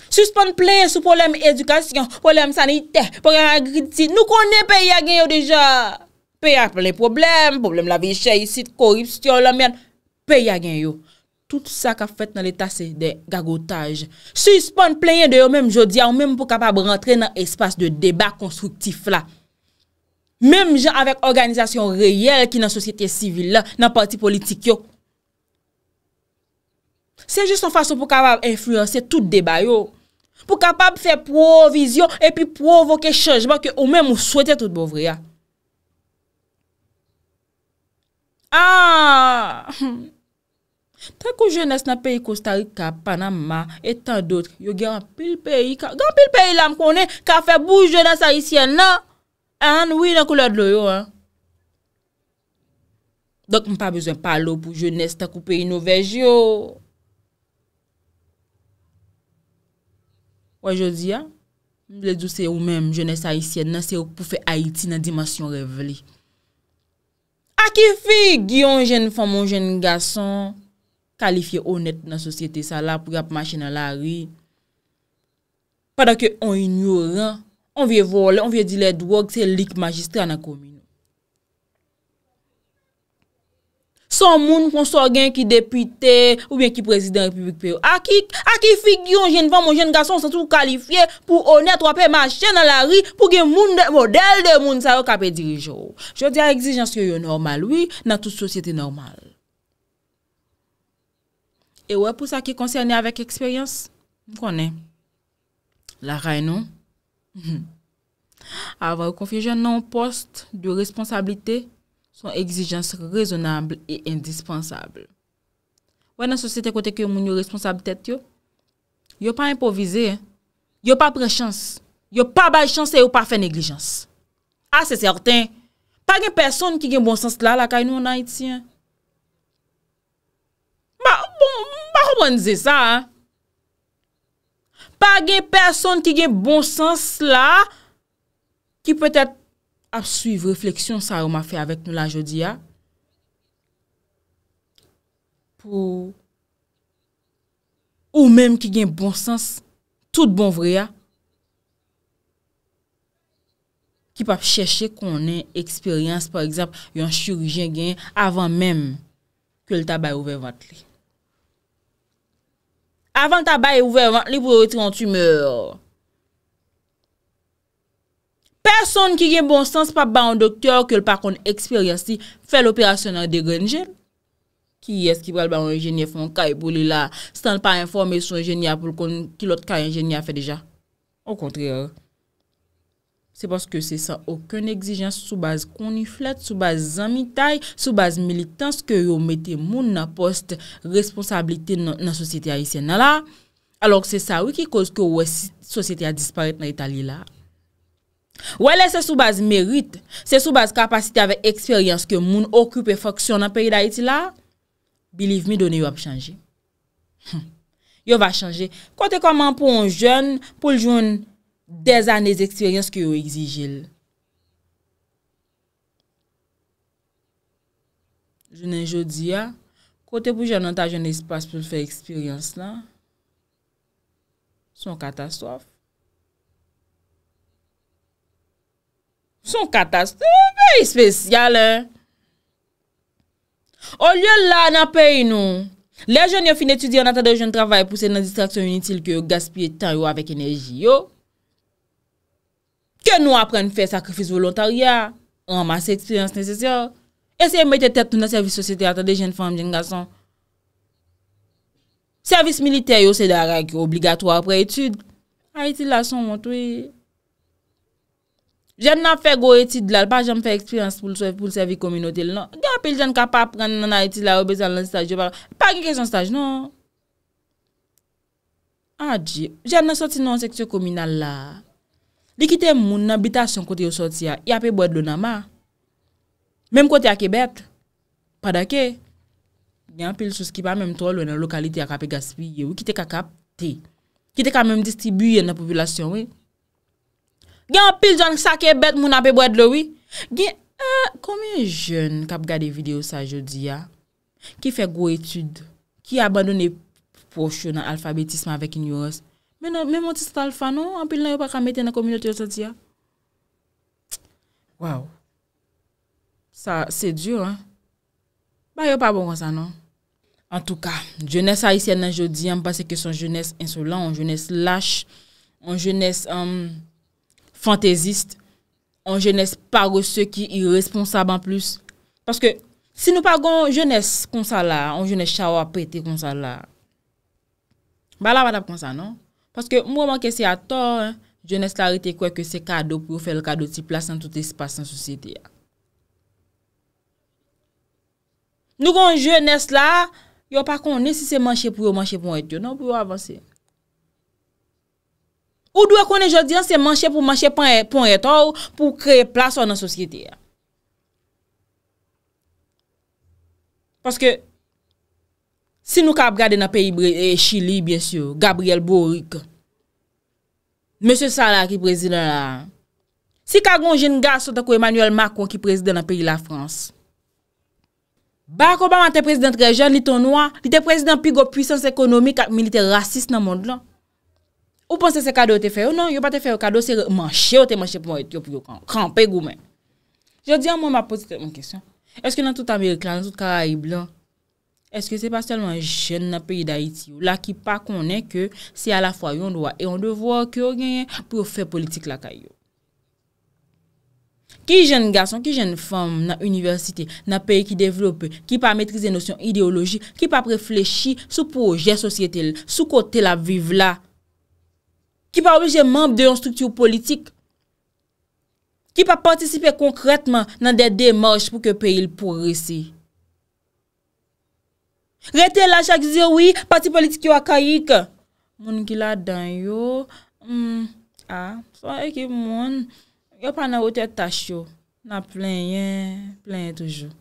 S1: Suspande pleye sou problem edukasyon, problem sanite, problem agriti, nou konen pe ya gen yo dejan. Pe ya pleye problem, problem la vechey, koripsyon, pe ya gen yo. Tout sa ka fèt nan l'état se de gagotaj. Suspande pleye de yo menm jodi, an menm pou kapab rentre nan espas de debat konstruktif la. Menm jen avèk organizasyon reyel ki nan sosyete sivil la, nan parti politik yo, Se jist an fason pou kapab enfluense tout debay yo. Pou kapab fe provizyon e pi provoke chanjman ki ou men mou souwete tout bovri ya. Aaaa! Ah! Ta kou jenest nan peyi Kostarika, Panama et tan dot, yo gen an pil peyi ka. Gen an pil peyi la m konen ka fe bou jenest a yisyen la. An, oui nan kou la dlo yo. Dok m pa bezwen palo pou jenest ta kou peyi nou vej yo. Wajodiya, mble du se ou menm jones haisyen nan se ou pou fe Haiti nan dimasyon revli. Aki fi, giyon jen faman, jen gason, kalifiye onet nan sosyete sa la pou gap mache nan la ri. Padakè on inyo ran, on vye vole, on vye dile dwo gse lik majistra nan komi. San moun konso gen ki depite ou bien ki prezident republik peyo. Aki figyon jen van, moun jen gason, san sou kalifiye pou onet wapè machè nan la ri pou gen model de moun sa yo kape dirijo. Je di a exijans yo yo normal, oui, nan tout sosieti normal. E wè pou sa ki konserne avèk eksperyans, mkwane. La ray nou. Ava ou konfijen nan post di responsabilite, mkwane. son egzijans rezonable e indispensable. Wè nan sosyete kote ki yo moun yo responsabitet yo? Yo pa impovize, yo pa prechans, yo pa baychans e yo pa fe neglijans. A, ah, se sèrten, pa gen person ki gen bonsans la la kaj nou nan itsyen. Ma, bon, ma koubanize sa, an. Pa gen person ki gen bonsans la, ki pwè tèt ap suiv refleksyon sa roma fe avèk nou la jodi ya, pou ou mèm ki gen bon sens, tout bon vre ya, ki pap chèche konen eksperyans, par exemple, yon chirijen gen, avan mèm ke l tabay ouve vant li. Avan l tabay ouve vant li pou yon tumèr, Person ki gen bon sens pa ba an doktor ke l pa kon eksperyansi fe l operasyonan de grenjen ki eski brel ba an enjenye fon ka e pou li la san pa informe sou enjenye pou kon ki lot ka enjenye a fe deja. Ou kontre, se poske se san ouken egzijans soubaz koniflet, soubaz zanmitay, soubaz militans ke yo mette moun na post responsablite nan sosyete a isen na la. Alok se sa wiki koz ke wè sosyete a disparit nan itali la. Wè lè se soubaz mèrit, se soubaz kapasite avè eksperyans ke moun okupè foksyon an peyi da iti la, believe mi, donè yo ap chanje. Yo va chanje. Kote koman pou un joun, pou ljoun dez anèz eksperyans ki yo exijil. Joun en joudi ya, kote pou joun anta joun eksperyans pou l fè eksperyans la, son katastrof. Son katastrofe, vey spesyal, eh. O lye la, na pey nou. Le joun yo fin etudiyan atade joun travay pou se nan distraksyon unitil ke yo gaspye tan yo avek enerji yo. Ke nou apren fè sakrifis volontaryan, anman se etudiyans, ne se se yo. E se yon mette tet nou nan servis sosyete atade joun fam, joun gason. Servis militer yo se darak yo obligatoy apre etud. A etilason, moun touye. Jan na fe go etid lal, pa jan me fe eksperyans pou lsevi kominotel non. nan. Gya apil jan kapap nan etid lal, ou bezan lan staj yo, pa gen son staj nan. Adje, jan nan soti nan seksyo kominal la. Li kite moun nabitasyon kote yo soti ya, ya pe boed do nama. Mem kote ya Kebet, padake. Gya apil sou skipa menm tol wè nan lokalite ya kape gaspiyye wè, ki te ka kapte. Ki te ka menm distribuyen nan populasyon wè. Gen apil jan sakye bet moun api bwed lowi? Gen, eh, komye jen kap gade video sa jodi ya? Ki fe gwo etude? Ki abandone pwosyo nan alfabetisme avek inyo os? Men mwotist alfa no? Ampil nan yo pa kamete nan komilote yo sa ti ya? Wow! Sa, se djur, eh? Ba yo pa bon kon sa, no? En touka, jenese a isye nan jodi, anpase ke son jenese insolant, an jenese lache, an jenese, emm, fantezist, an jènes pa go se ki irresponsab an plus. Paske, si nou pa gon jènes kon sa la, an jènes chaw apre te kon sa la, ba la patap kon sa non. Paske, mwen manke se ator, jènes la rete kwe ke se kado pou fè l kado ti plas an tout espasyan sosi te ya. Nou gon jènes la, yo pa kon nesise manche pou yo manche pou yo et non? yo, nan pou yo avanse. Ou dwe konen jodian se manche pou manche pon etor e pou kre plaso nan sosyete ya. Paske, si nou ka brade nan peyi e, Chili, bien syo, Gabriel Bouric, M. Salah ki prezident la, si ka gonjen nga sotakou Emmanuel Macron ki prezident nan peyi la Frans, bako ba man te prezident rejen, li tonwa, li te prezident pi go pwisans ekonomik ak militer rasist nan mond la, Ou panse se kado te fè ou nan, yo pa te fè ou kado se manche ou te manche pou manche yo pou yo kranpe goumen. Je di an moun ma pozite moun kesyon. Eske nan tout Amerik la, nan tout Karayi blan, eske se pa selman jen na peyi da iti yo la ki pa konen ke se a la fwa yo an doa e an doa vwa ki yo genyen pou yo fè politik la kaya yo. Ki jen gason, ki jen fèm na universite, na peyi ki devlope, ki pa metrize nosyon ideoloji, ki pa preflechi sou proje sosyete, sou kote la vive la. Ki pa oulje mamb de yon struktiw politik? Ki pa partisipe konkretman nan de demarch pou ke peyi l pou resi? Reten la chak zi oui, pati politik yo akayik. Moun ki la dan yo, hmm, a, sou a e ki moun, yo pa nan wote tach yo, nan plen yen, plen yen toujou.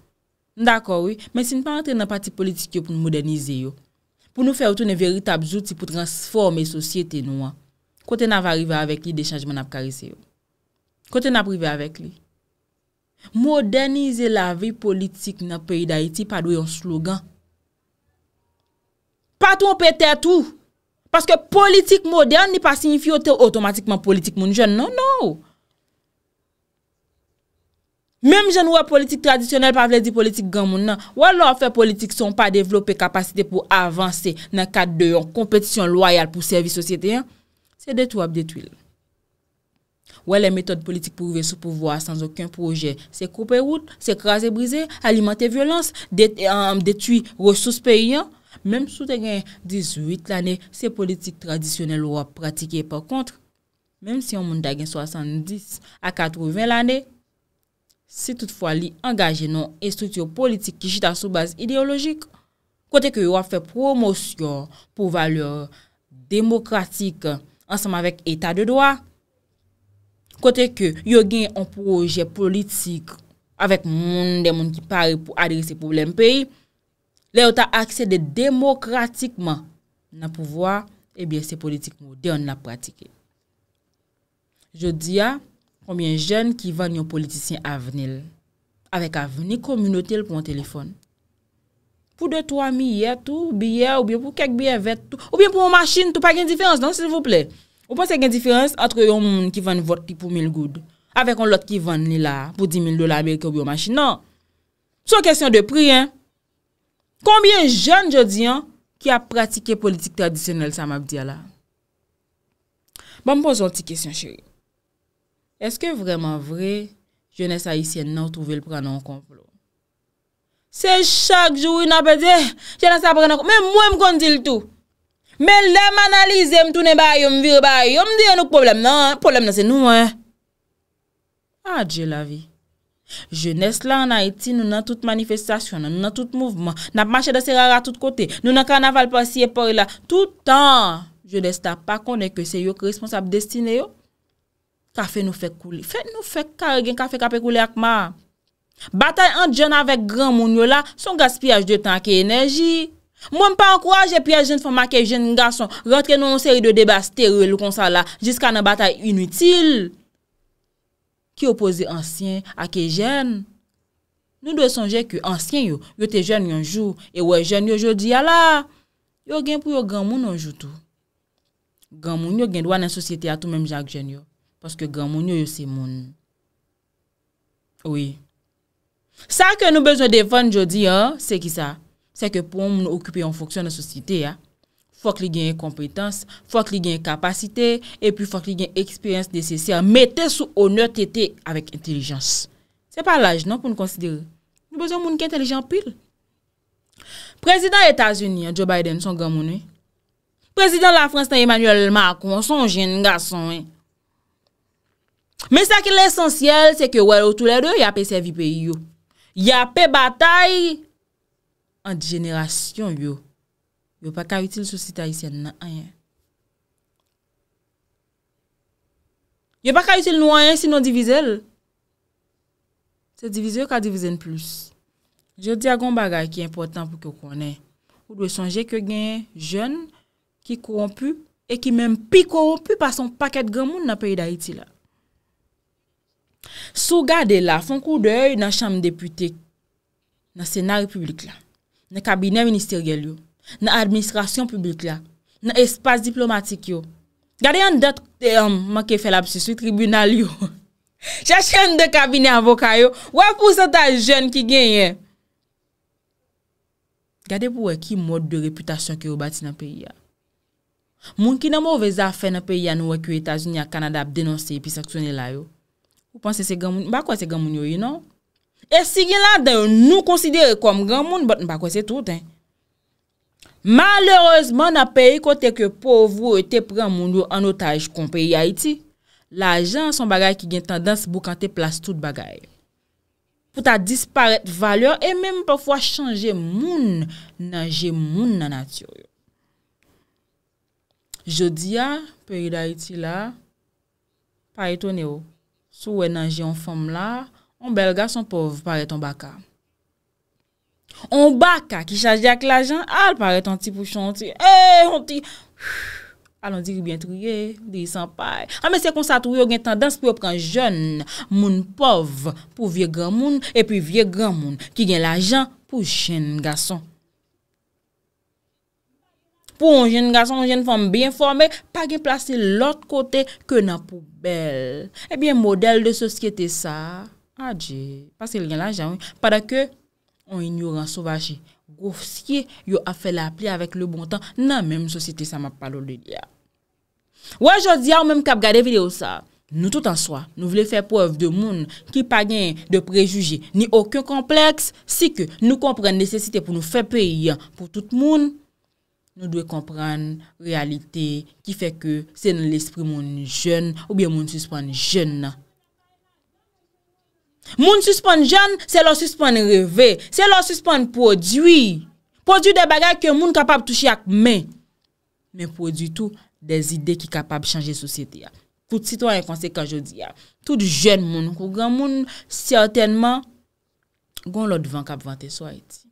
S1: Ndakor oui, men sin pa rentre nan pati politik yo pou nou modernize yo. Pou nou fèw tou ne veritab zouti pou transforme sosyete nou an. kote nan va rive avèk li de chanjman ap karise yo. Kote nan prive avèk li. Modernize la vi politik nan peri da iti padwe yon slogan. Patou an pe te tou. Paske politik modern ni pa sinfyo te otomatikman politik moun jen. Non, non. Mem jen wè politik tradisyonel pa vle di politik gen moun nan. Wè lò an fè politik son pa devlopè kapasite pou avansè nan kat de yon kompetisyon loyal pou servi sosyete yon? se detwap detwil. Ouè lè metode politik pou yve sou pouvoa san zokyon proje, se koupe route, se krasè brize, alimante violans, euh, detwip resouspe yon. Mèm sou te gen 18 l'anè, se politik tradisyonel ouwa pratike pò kontre, mèm si yon moun da gen 70 a 80 l'anè, se toutfwa li angaje non estrutio politik ki jita sou baz ideologik, kote ke yon wafè promosyon pou valyo demokratik ansanm avèk etat de doa, kote ke yo gen yon proje politik avèk moun de moun ki pari pou aderise pou blen peyi, le yo ta akse eh de demokratikman nan pouvoa e bie se politik moun de yon nan pratike. Je di ya, koum yon jen ki van yon politisyen avnil, avèk avnil komynotel pou yon telefon, Fou de 3 miye, tou biye, ou biye pou kek biye vet, ou biye pou mou machin, tou pa gen diférense nan, s'il vous plè. Ou pa se gen diférense atre yon moun ki vann vot ki pou 1000 goud, avek yon lot ki vann nila pou 10 000 dolar biye ki ou biye mou machin nan. Sou kèsyon de pri, hein. Konbyen jen jodi, hein, ki a pratike politik tradisyonel sa mabdi ala. Ba m bozoun ti kèsyon, chéri. Eske vreman vre, jenè sa yisyen nan w touvel pranon konp lò. Se chak jou yon apete, jenese apre nan kon, men mwen kon di l tou. Men lèm analize mtounen ba yon, vir ba yon, di yon nouk problem nan, problem nan se nou mwen. Eh. A dje la vi, jenese la nan iti, nou nan tout manifestasyon nan, nou nan tout mouvment, nan ap mache de serara tout kote, nou nan karnaval pasi e por la. Tout an, jenese ta pa konen ke se yon responsable destine yo, ka fe nou fe kouli, fe nou fe kargen ka fe ka pe kouli akman. Batay an djen avèk gran moun yo la, son gaspiyaj de tan ke enerji. Mwen pa an kouaj epi a jen foma ke jen ngan son, rentre nou an seri de deba steryo lou konsa la, jiska nan batay inutil. Ki opozi ansyen a ke jen? Nou dwe sonje ki ansyen yo, yo te jen yon jou, e wè jen yo, jo di ala, yo gen pou yo gran moun yo jou tou. Gran moun yo gen dwa nan sosyete a tou mèm jak jen yo, paske gran moun yo yo se moun. Ouye, Sa ke nou bezon defon, jodi, se ki sa? Se ke pou moun nou okupyon foksyon nan sosyite, fok li gen kompetans, fok li gen kapasite, epi fok li gen eksperyans desese, mette sou onertete avèk intelijans. Se pa laj nan pou nou konsidere? Nou bezon moun ki intelijans pil. Prezident Etasuni, Joe Biden, son gamouni. Prezident la Frans tan Emmanuel Macron, son gen nga son. Me sa ki l'esensyel, se ke wèl ou tou lè dè, y apè se vipè yò. Yape batay an jenerasyon yo. Yo pa kawitil sou sitayisyen nan ayan. Yo pa kawitil nou ayan sinon divizel. Se divizel yo ka divizen plus. Yo di agon bagay ki important pou kyo konen. Ou dwe sonje ke genyen jen, ki koronpu, e ki menm pi koronpu pa son paket gamoun na peyi da iti la. Sou gade la fon kou de oy nan chanm deputik, nan senar republik la, nan kabine ministeryel yo, nan administrasyon publik la, nan espas diplomatik yo, gade yon det term mak e fel apse sou tribunal yo, chache yon de kabine avoka yo, wè pou se ta jen ki genye. Gade pou wè ki mod de reputasyon ki ou bati nan peyi ya, moun ki nan mou veza fè nan peyi ya nou wè ki ou Etasun ya Kanada ap denonse yi pi saksyon e la yo. Ou panse se gen mounyo, mba kwa se gen mounyo yi nou? E si gen la den nou konsidere kom gen moun, bot mba kwa se tout, hein? Malerozman na peri kote ke povrou ete pren mounyo anotaj kon peri Haiti, la janson bagay ki gen tendans bou kante plas tout bagay. Pouta disparet valeur e menm pou fwa chanje moun nan jen moun nan atyo yo. Jodia, peri d'Haiti la, pari ton yo, Sou wè nan jè yon fòm la, yon bel gars yon pov paret yon baka. Yon baka ki chaje yak l'ajan, al paret eh, yon ti pou chan yon ti. Hey, yon ti! Alon di ki bientriye, di san paye. Ame se kon sa tou yon gen tendans pou yon pran jèn moun pov pou vie gran moun, e pi vie gran moun ki gen l'ajan pou chen yon gars yon. pou yon jen gason, yon jen fom bien formè, pa gen plase l'ot kote ke nan pou bel. Ebyen, model de sosyete sa, adje, pasel gen la jan, pada ke, yon yon ran souvaji, gouf siye, yon afe la pli avèk le bon tan, nan menm sosyete sa ma palo de diya. Ou ajot diya, ou menm kap gade videyo sa, nou tout an soa, nou vle fè pov de moun, ki pa gen de prejuge ni okyon kompleks, si ke nou kompre nesesite pou nou fè pe yon, pou tout moun, Nou dwe kompran realite ki fe ke se nan l'esprit moun jen ou bie moun suspon jen nan. Moun suspon jen, se lò suspon revè, se lò suspon prodwi. Prodwi de bagay ke moun kapab touche ak men. Men prodwi tou des ide ki kapab chanje sosyete ya. Fout si tou an yon konsek anjou di ya. Tout jen moun kougan moun, certainman, goun lò dvan kap vante swa eti.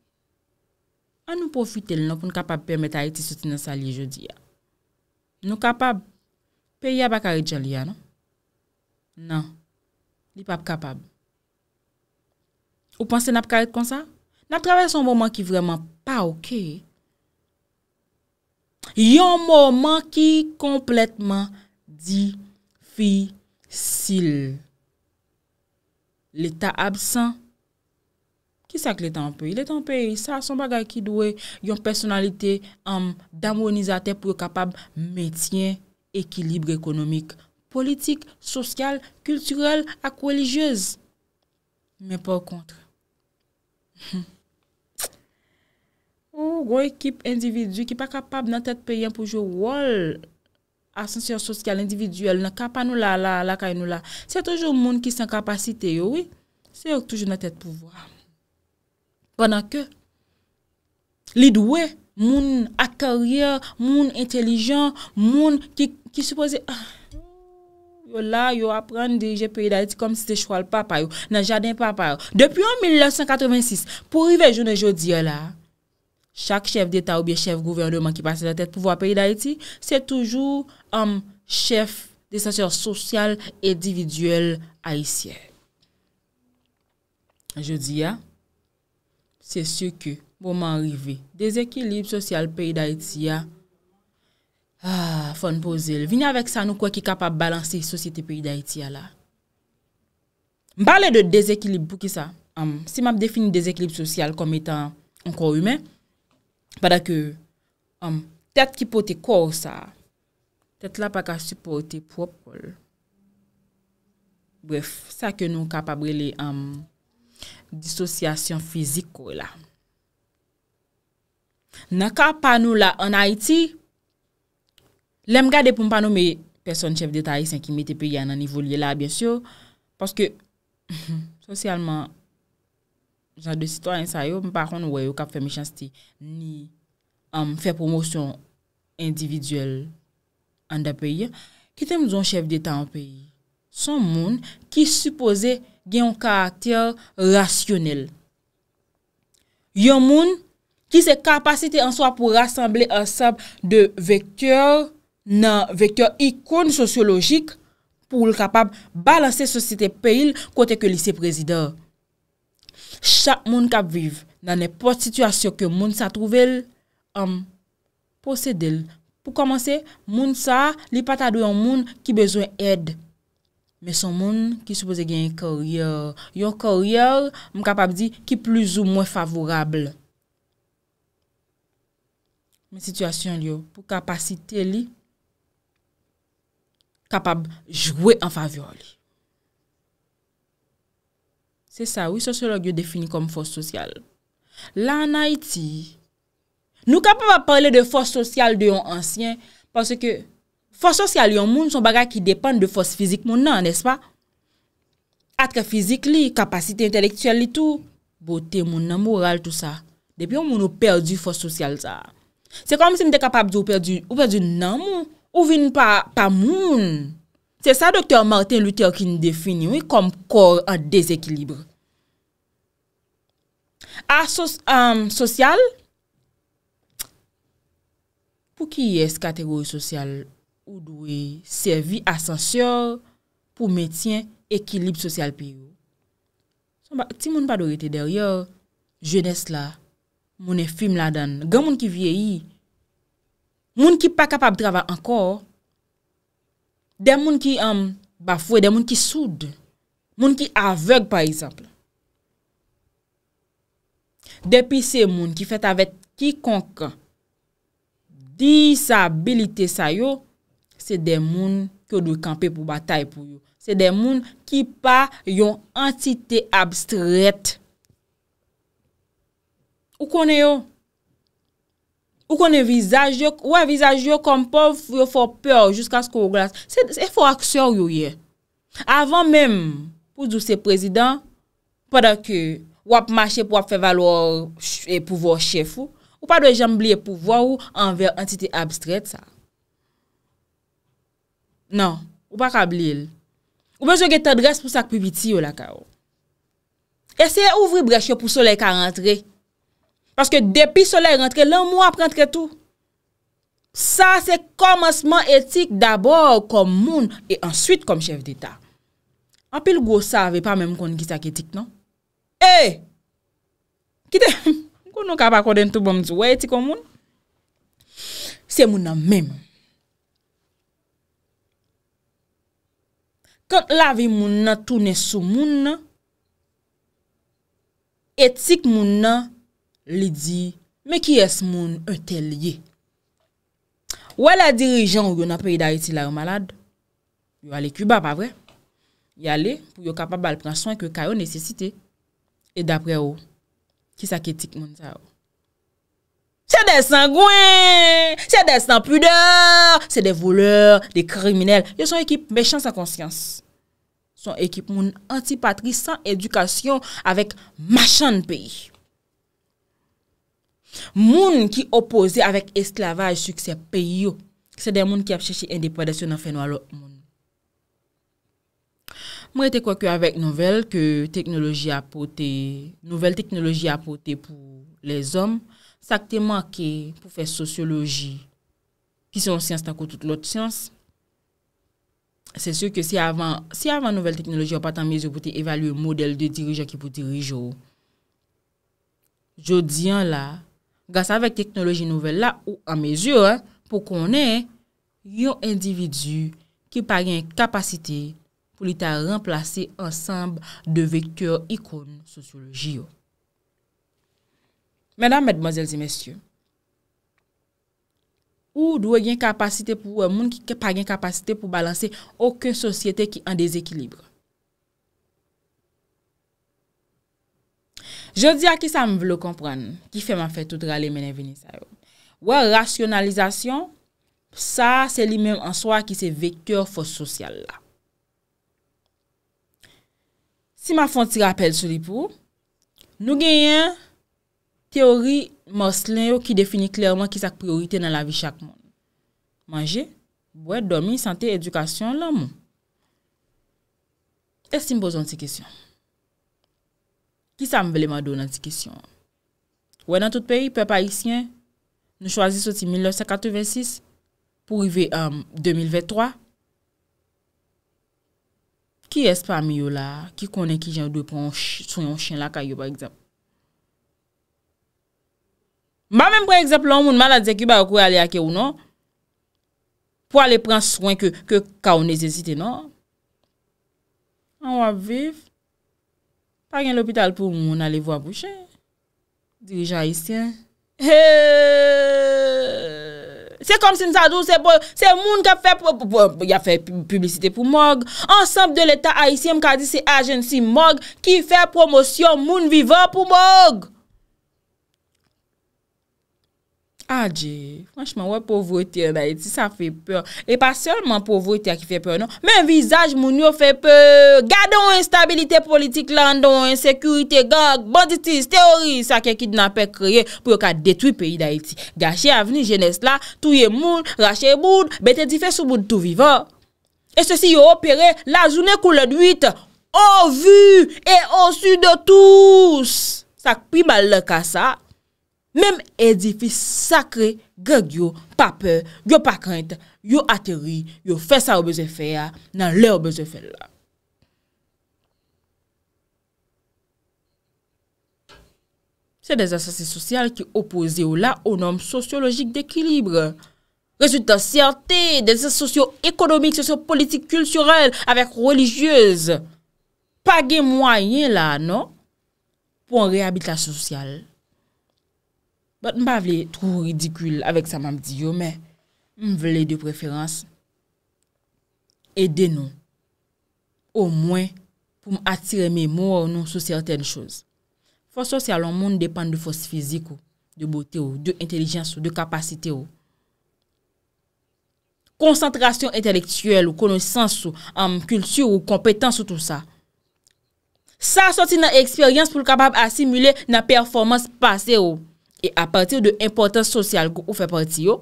S1: An nou profite lè nou pou nou kapab pèmèt a eti soti nan sa liye jodi ya? Nou kapab pè ya ba karit chal ya, non? Nan, li pa p kapab. Ou panse nap karit kon sa? Nap trabè son mouman ki vreman pa ouke. Yon mouman ki kompletman di-fi-sil. L'eta absen. Ki sa ke letan pe? Letan pe, sa asan bagay ki dwe yon personalite am um, damounizate pou yo kapab metyen ekilibre ekonomik, politik, sosyal, kulturel, akwelijyez. Men pa o kontre. Ou, go ekip individu ki pa kapab nan tet pe yon pou jo wol asansyon sosyal, individuel, nan kapan nou la la, la kay nou la. Se yo toujou moun ki san kapasite yo, oui? Se yo toujou nan tet pou voa. Pwana ke, li dwe, moun akarye, moun intelijen, moun ki suppose, ah, yo la yo apren dirije peyi da iti kom si te chwal papa yo, nan jaden papa yo. Depi an 1986, pou rive jounen jodi yo la, chak chef d'Etat ou bie chef gouvernement ki pase la tete pou vwa peyi da iti, se toujou um, chef desasyon sosyal edividuel a isye. Jodi ah, ya. Se sè kè, bom an rive. Dezekilib sosyal peyi da iti ya. Ah, fon pozil. Vini avèk sa nou kwa ki kapab balansi sosyete peyi da iti ya la. Mbale de dezekilib pou ki sa. Si m ap defini dezekilib sosyal kom etan an kor humè. Padakè, tet ki pote kor sa. Tet la pa ka supporte propol. Bref, sa ke nou kapab rele am... disosyasyon fiziko la. Naka panou la, an Haiti, lem gade pou m panou me person chef d'Etat isen ki mete pe yana nivou liye la, bien syo, paske, sosyalman, jan de sitwa yon sayo, m pa kon wè yo kap fe me chans ti ni am um, fe promosyon individuel an da pe yon, kitem zon chef d'Etat an pe yon? Son moun ki suppose gen yon karakter rasyonel. Yon moun ki se kapasite an soa pou rassemble ansap de vektyor nan vektyor ikon sosyologik pou l kapab balanse sosyete peyil kote ke lise prezidor. Chak moun kap viv nan nepot situasyon ke moun sa trouvel am posedel. Pou komanse, moun sa li pata do yon moun ki bezwen edd Me son moun ki soupoze gen yon koryer. Yon koryer, m kapap di ki plus ou mwen favorable. Men sitwasyon li yo pou kapasite li, kapap jwe an favor li. Se sa, wis sosyolog yo defini kom fos sosyal. La an Haiti, nou kapap ap pale de fos sosyal de yon ansyen, parce ke, Fos sosyal yon moun son baga ki depan de fos fizik moun nan, nes pa? Atre fizik li, kapasite intelektuel li tou, bote moun nan moral tout sa. Depi yon moun ou perdi fos sosyal sa. Se kom si m de kapap di ou perdi nan moun, ou vin pa moun. Se sa Dr. Martin Luther ki ni defini, wè kom kor an dezekilibre. A sos, am, euh, sosyal, pou ki yè skatero yon sosyal? Ou dwi servi asansyon pou metyen ekilib sosyal pi yo. Ti moun pa dwi te deryo, jenes la, moun e film la dan, gen moun ki vieyi, moun ki pa kapab dravan ankor, den moun ki am um, bafwe, den moun ki soude, moun ki avek par isap. Depi se moun ki fet avet kikonk, disabilite sayo, se de moun ki yo dwe kampe pou batay pou yo. Se de moun ki pa yon entite abstret. Ou konen yo? Ou konen vizaj yo? Ou wè vizaj yo kompov yo fò pèr jouska skou glas? Se fò akso yoye. Avan mèm pou dwe se prezident, padak yo wap mache pou wap fè valour e pouvò chèfou, ou padwe jambli e pouvò ou anver entite abstret sa. Non, ou pa kabli el. Ou bezo ge ta dres pou sak pipi ti yo la ka ou. Eseye ouvri breche pou solek a rentre. Paske depi solek rentre, lan mou ap rentre tou. Sa se komasman etik dabor kom moun e answit kom chev d'Etat. Anpil gwo sa ve pa menm kon gisa k etik non? E! Kite, gwo nou ka pa koden tou bom zwa etik kom moun? Se moun nan menm. Kant lavi moun nan toune sou moun nan, etik moun nan li di, me ki es moun un tel ye. Ou ala dirijan ou yon apay da iti la ou malad, yon ale kuba pa vre, yon ale pou yon kapabal pran son ke kayo nesisite, e dapre ou, ki sa ketik moun sa ou. Se de sangwen, se de sangpudeur, se de voleur, de kriminelle. Yo son ekip mechans sa konsyans. Son ekip moun antipatri san edukasyon avèk machan peyi. Moun ki opose avèk esklavaj sukse peyi yo. Se de moun ki ap chèche endepredasyon nan fè nou alot moun. Moun ete kwa ki avèk nouvel teknoloji apote pou les om moun. Sak te manke pou fè socioloji ki son siyans takou tout lot siyans. Se sou ke si avan nouvel teknoloji yo patan mezo pou te evalue model de dirijan ki pou dirij yo. Jou diyan la, gas avek teknoloji nouvel la ou an mezo, eh, pou konen yon individu ki pari an kapasite pou li ta remplase ansanb de vektyor ikon socioloji yo. Mèdam, mèdmozèl, zi mèsyou, ou dwe gen kapasite pou wè, euh, moun ki pa gen kapasite pou balanse ouke sosyete ki an dezekilibre. Je di a ki sa m vlo kompran, ki fè man fè tout rale mènen vini sa yo. Wè, rasyonalizasyon, sa se li mèm an swa ki se vekèr fòs sosyal la. Si ma fon ti rapèl sou li pou, nou gen yèn Teori mors len yo ki defini klerman ki sak priorite nan la vi chak moun. Mange, bwe, domi, sante, edukasyon lan moun. Esti mbo zon ti kesyon? Ki sa mbele mwa do nan ti kesyon? Wè nan tout peyi, pe pa isyen, nou chwazi soti 1986 pou rive 2023. Um, ki espami yo la, ki konen ki jan dwe pou yon chen la kayo ba ekzamp? Ma men pre ekseple, loun moun maladezi ki ba ou kouye ale ake ou nou. Po ale pran swen ke ka ou nesezite nou. An wap viv. Par gen l'opital pou moun ale vwa bouchen. Dirijan Aisyen. Se kon sin sa dou, se moun ka fe, ya fe publicite pou mog. An semp de leta Aisyen kadi se agensi mog ki fe promosyon moun vivan pou mog. Adje, manchman wè pou vwote ya da iti, sa fe peur. E pa solman pou vwote ya ki fe peur nou. Men vizaj moun yo fe peur. Gade ou en stabilite politik landon, en sekurite gag, banditis, teoris. Sa kekid nan pe kreye pou yo ka detwi peyi da iti. Gache avni jenese la, touye moun, rache moun, bete di fe sou moun tou viva. E se si yo opere, la zounen koule nwit, ou vu, e ou su de tous. Sa kpi bal la ka sa. Mem edifi sakre gè gyo pape, gyo pa krent, gyo ateri, gyo fè sa obèze fè ya nan lè obèze fè la. Se des asosye sosyal ki opoze ou la ou nom sosyologik dekilibre. Resultant siyate, des asosyo ekonomik, sosyo politik, külsyorel, avèk relijyez. Pagè mwayen la, non? Pon reabita sosyal. Bat m pa vle trou ridikul avek sa mam di yo, men, m vle de preferans. Ede nou, ou mwen pou m atire memou ou nou sou certaine chouz. Fos sosyal, ou moun depan de fos fizik ou, de bote ou, de intelijens ou, de kapasite ou. Konsentrasyon entelektuel ou konosans ou, am külsy ou, kompetans ou tout sa. Sa soti nan eksperyans pou l kapab asimile nan performans pase ou. E a patir de importans sosyal kou ou fe pati yo,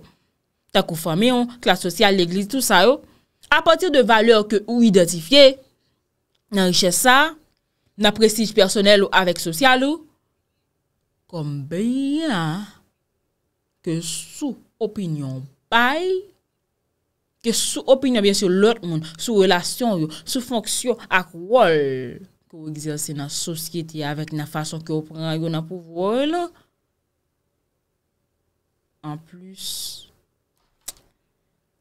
S1: ta kou fami yo, klas sosyal, l'eglis, tout sa yo, a patir de valeur kou ou identifiye, nan riche sa, nan prestij personel ou avek sosyal ou, kon beyan, ke sou opinyon bay, ke sou opinyon, bien sou, lort moun, sou relasyon yo, sou fonksyon ak wol, kou egzersi nan sosyeti avek nan fason kou ou pran yo nan pou wol yo, En plus,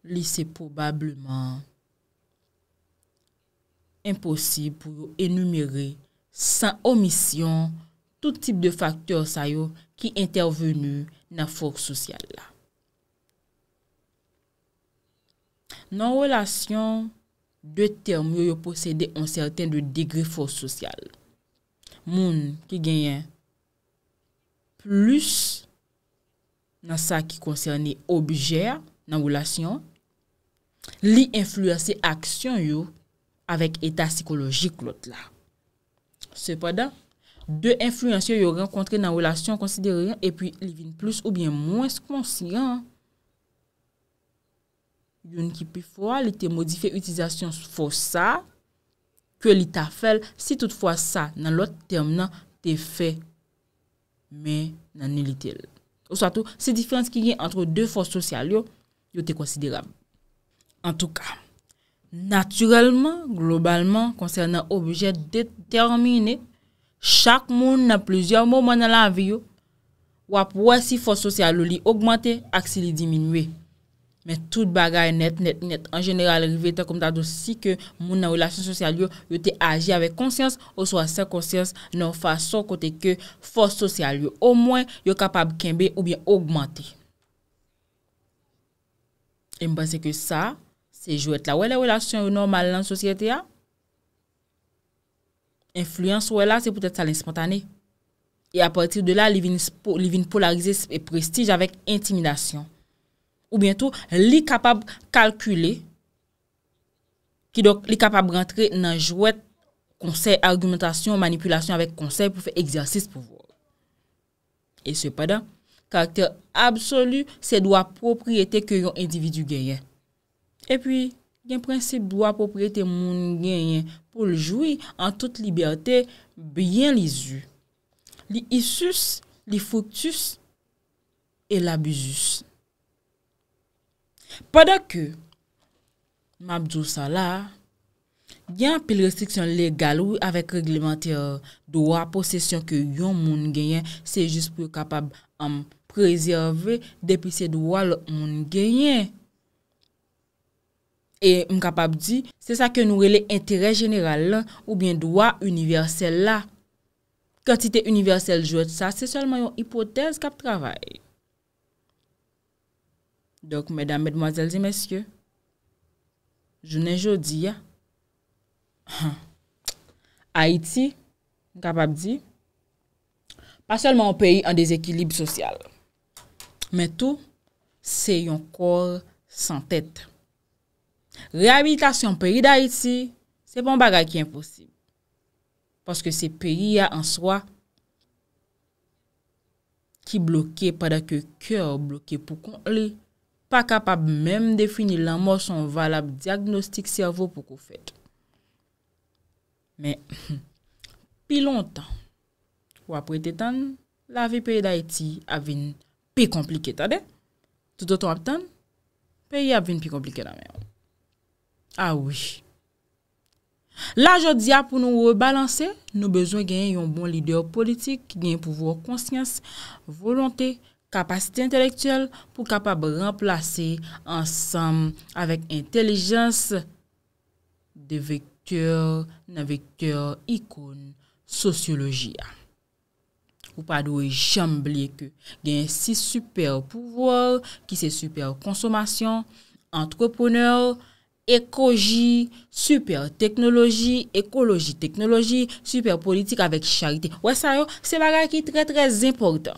S1: li se poubableman imposib pou yo enumere san omisyon tout tip de faktor sayo ki intervenu nan fok sosyal la. Nan relasyon de term yo yo posede an certain de degri fok sosyal. Moun ki genyen plus nan sa ki konserne objè nan wèlasyon, li inflwansè aksyon yo avèk etat psikologik lòt la. Se padan, dè inflwansè yo renkontre nan wèlasyon konsidè rè epi li vin plus ou bien mwès konsyen, yon ki pifwa li te modifè utizasyon fò sa kè li ta fèl si toutfwa sa nan lòt term nan te fè men nan nilite lè. Ou sa tou, se difyans ki gen entro 2 fos sosyal yo, yo te konsiderab. En tou ka, naturalman, globalman, konser nan obje determine, chak moun nan plezyon moun man ala avyo, wap wasi fos sosyal yo li augmante ak si li diminwe. Men tout bagay net, net, net, en jeneral, le vey te kom tato si ke moun nan relasyon sosyal yo, yo te aji avek konsyans, ou so a ser konsyans nan non, fason kote ke fos sosyal yo. Ou mwen yo kapab kembe ou bien augmente. E mwen pense ke sa, se jwet la wè le relasyon yo normal nan sosyete ya, influence wè la, se pwet et salen spontane. E apatir de la, li vin polarize prestij avèk intimidasyon. Ou bientou, li kapab kalkule, ki do li kapab rentre nan jwet konsey, argumentasyon, manipulasyon avèk konsey pou fè eksersis pou vò. E sepada, karakter absolu se do apopriyete kè yon individu genyen. E pi, gen prinsip do apopriyete moun genyen pou ljoui an tout libyate byen li zy. Li isus, li foktus, e la bizus. Padak ke, mabdou sa la, yon pil restriksyon legal ou avèk reglementer doa posesyon ke yon moun genyen, se jist pou kapab am um, prezerve depi se doa l moun genyen. E m kapab di, se sa ke nou rele interè genyral ou bien doa universel la. Kantite universel jouèt sa, se solman yon hipotez kap travay. Dok, mèdame, mèdmoazèl, zi mèsyè, jounen jodi, ya, Ha, Haïti, mkabab di, pa sèlman o peyi an dezèkilib sosyal. Mè tou, se yon kor san tèt. Rehabitasyon peyi da Haïti, se bon bagay ki imposib. Paske se peyi ya an swa ki bloke padak yo kèr bloke pou kont li. pa kapab mèm defini lan mò son valab diagnostik servo pou kou fèt. Mè, pi lontan, wap wè te tan, la vè peyi da iti avèn pi komplike ta de, toutot wap tan, peyi avèn pi komplike da mè. Ah a wè. La jò di ap pou nou wè balanse, nou bezon gen yon bon lider politik, gen pou vò konsyans, volontè, Kapasite intelektuel pou kapab remplase ansam avèk entelejans de vektyor nan vektyor ikon sosyoloji a. Ou pa dou jamblèk gen si superpouvoir ki se super konsomasyon, antroponeur, ekroji, super teknoloji, ekoloji teknoloji, super politik avèk charite. Ouè sa yo, se bagay ki trè trè importan.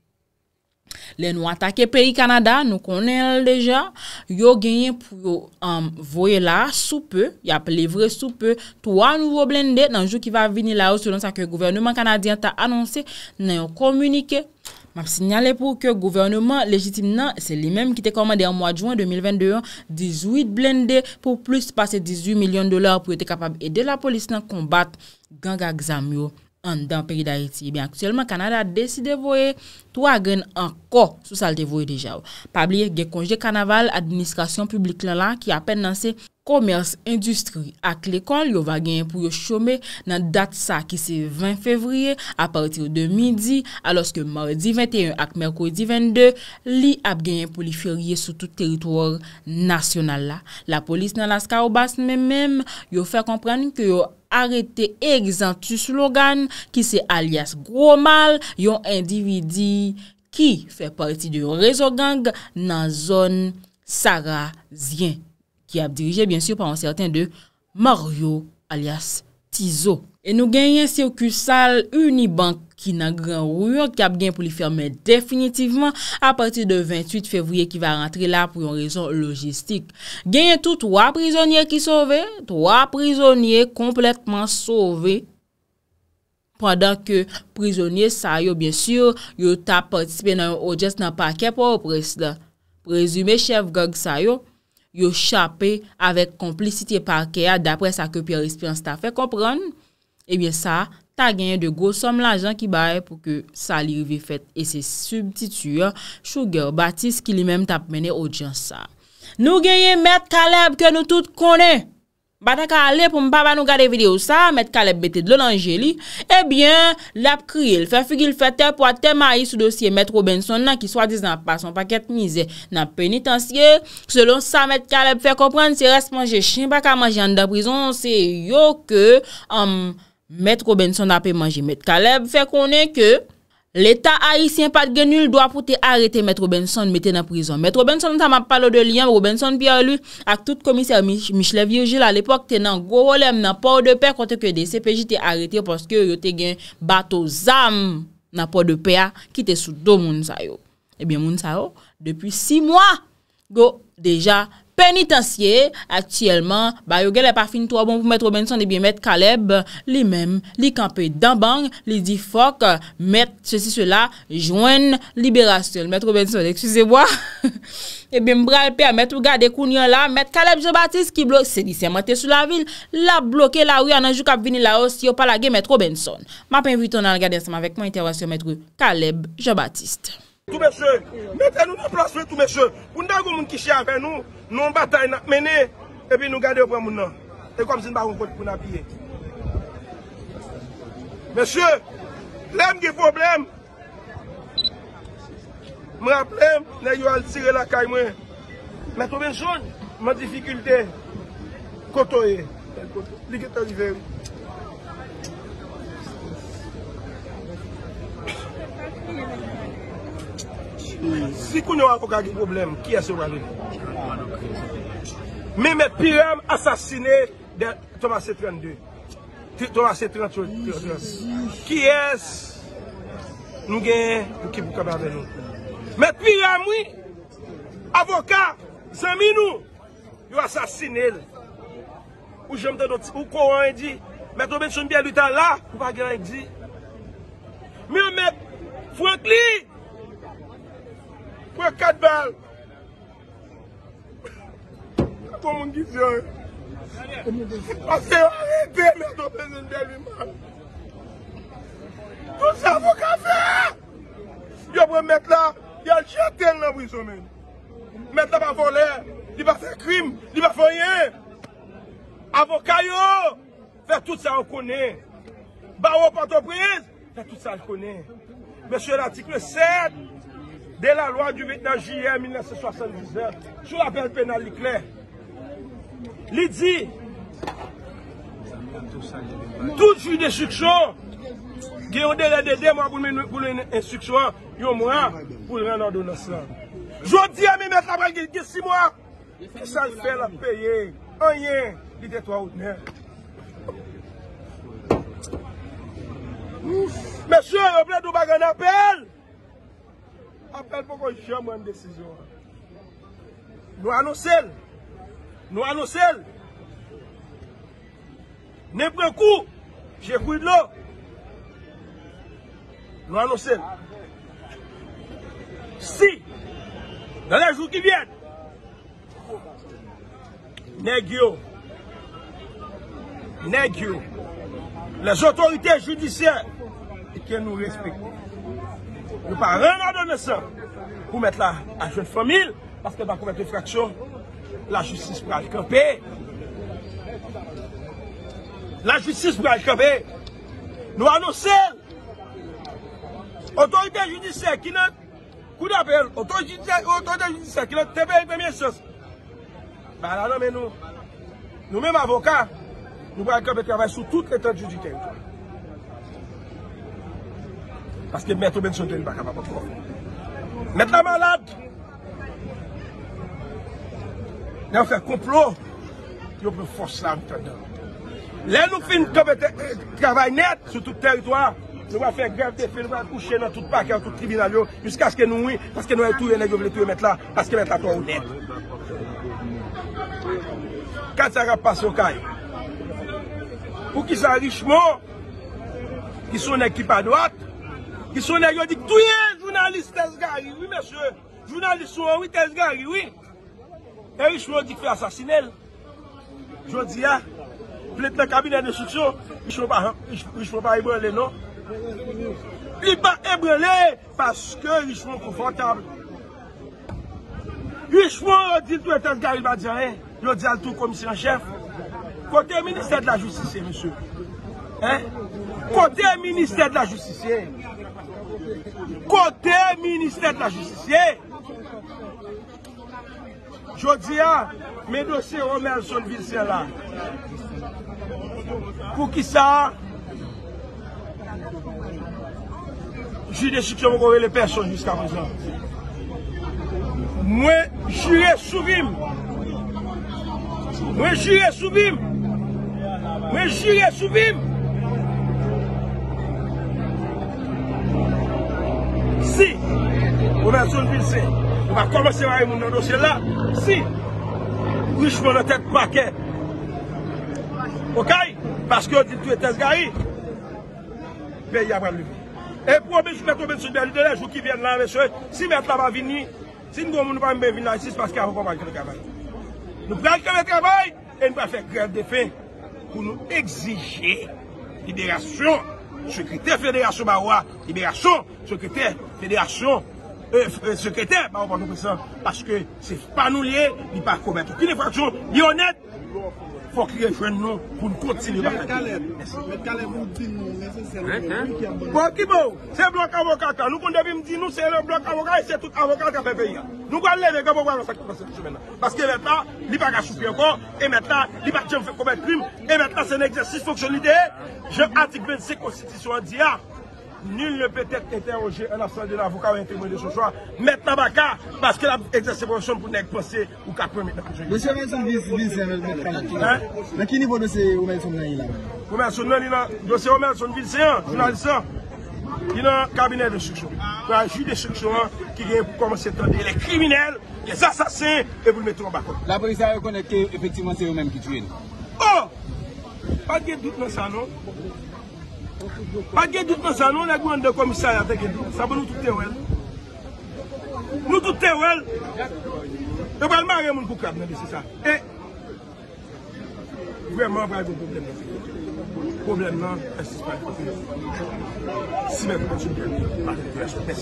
S1: Le nou atake peyi Kanada, nou konen al deja, yo genyen pou yo envoye um, la soupe, ya plevre soupe, tou a nou vo blende nan jou ki va vini la ou selon sa ke gouvernement Kanadyan ta anonsi nan yo komunike. Map sinyale pou ke gouvernement legitime nan, se li menm ki te komande an mwa Jouan 2021, 18 blende pou plus pase 18 milyon dolar pou ete kapab ede la polis nan kombat Ganga Gzamyo. an dan peri da eti. Ebyen, aktuelman, Kanada a desi devoye, to a gen anko sou sal devoye deja ou. Pabliye, gen konje kanaval, administrasyon publik lan lan ki apen nan se komers, industri ak lekon, yo va gen pou yo chome nan dat sa ki se 20 fevriye, apartir de midi, aloske mardi 21 ak merkodi 22, li ap gen pou li fyerye sou tout teritouor nasyonal la. La polis nan la ska ou bas, men men, yo fe komprani ke yo Arrete egzantus slogan ki se alias Gromal, yon endividi ki fe parti de Rezo Gang nan zon Sarazien. Ki ap dirije byen syo pan an serten de Mario alias Tizo. E nou genyen se yo kusal unibank ki nan gran rouyot, kap genyen pou li ferme definitivman a pati de 28 fevriye ki va rentre la pou yon rezon logistik. Genyen tou 3 prizonye ki sove, 3 prizonye kompletman sove, padan ke prizonye sayo, bien sur, yo ta partisipe nan ojest nan pake pou ou presla. Prezume chef gog sayo, yo chape avek komplicite pake ya dapre sa ke pier espion se ta fe kompran. Ebyen eh sa, ta genye de gosom eh la jan ki baye pou ke sa li revifet e se subtituyen. Sugar Batis ki li menm tap mene odjan sa. Nou genye Met Kaleb ke nou tout konen. Bata ka ale pou mpa ba nou gade video sa, Met Kaleb bete dlo lan jeli. Ebyen, lap kriye, l fe figil fete pou a temayi sou dosye Met Robinson nan ki swa dizan pa son paket mize nan penitansye. Selon sa, Met Kaleb fe komprenne se responje chen pa ka man jende da prizon se yo ke am penitansye. Mètre Robinson apè manje, mètre Kaleb fè konè ke l'état haïsien pat gen nul do apote arete mètre Robinson mète nan prison. Mètre Robinson anta ma palo de liyan, Robinson pi alu ak tout komisèr Michelev Yejil al epok tenan go olem nan port de per kontè ke DCPJ te arete poske yo te gen bat o zam nan port de per ki te soudo moun sayo. Ebyen eh moun sayo, depi 6 mwa go deja zan. Penitensye, aktiyelman, ba yo gen le pa fin to a bon pou mètre Robinson e bi mètre Kaleb, li men, li kampe dan bang, li di fok, mètre, se si se la, jwen, liberasyon. Mètre Robinson, eksusewa, e bi mbra e pe a mètre ou gade koun yon la, mètre Kaleb Jebattis ki blok, se di se mwete sou la vil, la blok e la wè an anjou kap vini la os, yo pala gen mètre Robinson. Ma pe inviton nan gade yon seman vek mwen interasyon mètre Kaleb Jebattis.
S2: Tou mèche, mèche nou nan plaswe tou mèche, pou ndan kou moun kichye avè nou, nou mbata y nan mène, epi nou gade y prè moun nan. E kom si mba moun kote pou nan pye. Mèche, lem gè fòmblem, mè râplem, nè y ou al sire la kay mwen. Mè tou mèche, mè difficultè, koto e. Li kè talivem. Si koun yon an foka ge problem, ki es yon wale? Me met pirem asasine de Thomas E. 32. Thomas E. 32. Ki es nou genye pou ki pou kabarbe nou. Met pirem wii, avoka, zemini nou, yon asasine l. Ou jemde doti, ou kou an e di. Met ou men sou mbya luta la, ou pa gen an e di. Me met fote li. Pwè kèd bèl. A kon moun gizyon. A fè anèdè mè zon fè zèn bèl mè mèl. Fè sè avokan fè. Yo mwen mèt la. Yal chè an tèl nan brisomen. Mèt la pa volè. Li ba fè krim. Li ba fè yè. Avokan yo. Fè tout sa an konè. Baro patopriz. Fè tout sa an konè. Mè sè l'antik le sèd. De la loi du 8 jan jiyen 1970, chou apel penal li kler. Li di, tout ju de suksyon, ge ou de de de, mwa goun men goun en suksyon, yon mwa, pou ren nan donasan. Jodi, a mi met apel gil gil si mwa, ki saj fel apel ye, an yen, li de to a ou tnen. Mèche, mwen vle do bagan apel, mwen vle do bagan apel, apel pou kon chèm an desisyon an. Nou an nou sel. Nou an nou sel. Ne prekou, jè kouy d'lo. Nou an nou sel. Si, nan la joug ki vyen, ne gyo. Ne gyo. Les autorite joudisyen e kè nou respik. Nou pa ren nan donne sa pou mette la ajwen fomil, paske ba pou mette fraksyon la jutsis Braille KB. La jutsis Braille KB nou anonser otorite judise kine, kou de apel, otorite judise kine tepe yon premye sos. Ba la nan men nou, nou menm avoka, nou Braille KB travay sou tout etat judite yon toye. Paske mètrou bèn son teri baka pa pa kor. Mèt la malade. Nè ou fè komplo, yo pou fòs lan fè dò. Lè nou fè nè travay net, sou tout teri dò. Nou wè fè grev te fè, nou wè kouchè nan tout pakè, tout tribunal yo, jusqu'a skè nou wè, paske nou wè tou yè nè, yo vlè tou yè mèt la, paske mèt la kor ou net. Kan sa rap pa son kaj. Ou ki sa enri chmo, ki sou nè kipa doat, Ki sonen yo dik touye jounaliste tez gari. Oui, mese. Jounaliste sou, oui, tez gari, oui. E Richemont dik fè asasinel. Yo di ya. Flet le kabine de soukso. Richemont pa ebrele, non? I pa ebrele. Paske Richemont konfotable. Richemont dik touye tez gari. Yo di al tou komisyon chèf. Kote minister de la justice, mese. Kote minister de la justice, mese. kote minister la justisye jodi a men dosye omen son visyen la pou ki sa jide souk se mou kowe le person jiska mou zan mwen jyye soubim mwen jyye soubim mwen jyye soubim Si, ou men son bil se, ou pa kome se vare moun nan dosye la, si, kouj moun netek pake, ok, paske ou ditou etes gari, pe y apan lupi. E pou ou men son beli delej, ou ki ven lan, men son, si men la pa vini, si nou moun nou pa mwen vini la, si se paske avokon pake lukabay. Nou pake lukabay, e nou pa fè grev defen, pou nou exije liderasyon, secrétaire fédération Baroua, libération, secrétaire fédération, euh, euh secrétaire Baroua, parce que c'est pas nous liés, il pas commettre aucune infraction, il est honnête, Fok liye fwen nou, koun konti li baka di. Mwen kalem, mwen kalem moun di nou, mwen se serbe, mwen ki aban. Bon, kibou, se blok avokat ka, nou koun debi mdi nou, se le blok avokat, se tout avokat ka pe veya. Nou gwa le ve, gwa bo gwa mwen sakipan se kouche mena. Baske vetan, li baga soupe yo kon, e metan, li baga jen fwe komet krim, e metan, se ne egzestis fok solide, jen atikben se konstitusyon diya, Nil ne peut être interroger un absent de l'avocat ou un témoin de chouchoua Met tabaka Parce que la exercization pour n'est pas c'est Ou qu'a premier de projet Dans qui niveau dossier Omer Sonnen y en a? Omer Sonnen y en a Dossier Omer Sonnen, vil c'est un Y en a cabinet de chouchoua Y en a ju de chouchoua Qui vient pour commencer à donner les criminels Les assassins et vous le mettez en bako La police a reconnaître qu'effectivement c'est eux-mêmes qui tuent Oh! Pas de doute non sa non? Pag gen dout nan sanon, ane gwen de komisaryate gen dout, sa bon nou toute te wèl. Nou toute te wèl. Yo bèlman gen moun pou kabne li, se sa. E, vèlman vèlman pou blèm nan se. Po blèm nan, esi se pa yon konfè. Si mè pou konfè, se mè pou konfè.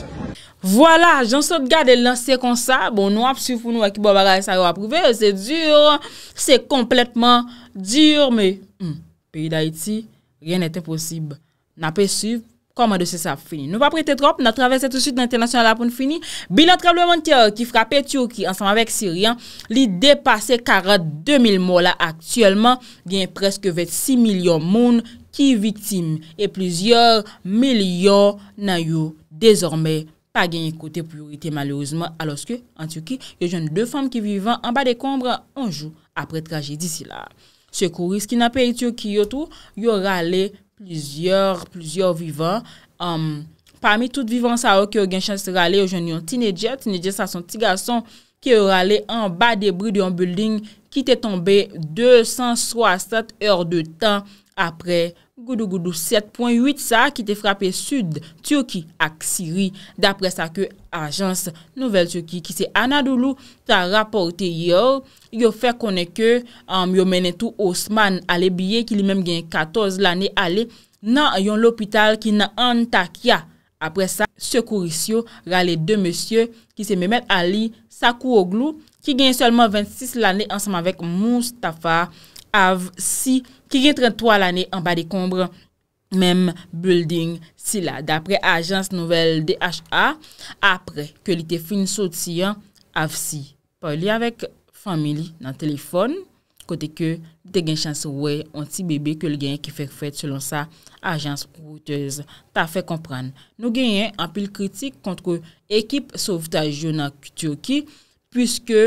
S1: Vwala, jansot gade lansye kon sa. Bon, nou ap sufoun nou akibou abaray sa yo ap prouve. Se dure, se kompletman dure. Mè, hmm, peyi d'Aiti, rèn etè posibè. na pe suv koman de se sa fini. Nou pa prete trop, na travese tout suite nan internasyon alapon fini, bilan trable menter ki frape Tio Ki ansanm avek Sirian, li depase 42.000 mou la aktuelman, gen preske 26 milyon moun ki vitim, e plizyor milyon nan yo dezorme pa gen ekote plurite malourizman, aloske an Tio Ki, yo jen 2 fam ki vivan an ba de kombra anjou apre traje disi la. Se kouris ki na pe Tio Ki yo tou, yo rale Plizyeur, plizyeur vivan. Um, parmi tout vivan sa ou ki ou gen chansi rale, ou jen yon tinejè, tinejè sa son tiga son, ki ou rale an ba debri di yon building ki te tombe 267 heure de tan. apre goudou goudou 7.8 sa ki te frape sud Turki ak Siri. Dapre sa ke ajans Nouvel Turki ki se Anadoulou ta raporte yor, yo fe kone ke um, yomenetou Osman ale bie ki li menm gen 14 lane ale nan yon lopital ki nan Antakya. Apre sa, sekouris yo rale de monsye ki se memet ali Sakou Oglu ki gen selman 26 lane ansama vek Moustapha. avsi ki gen 33 l ane an ba de kombre menm building si la. Dapre ajans nouvel DHA, apre ke li te fin soti an, avsi. Poy li avek famili nan telefon, kote ke te gen chans wè an ti bebe ke li gen ki fèk fèt selon sa ajans koukoutez. Ta fè kompran. Nou gen yen an pil kritik kontre ekip sovtaj yo nan kutiyoki pwiske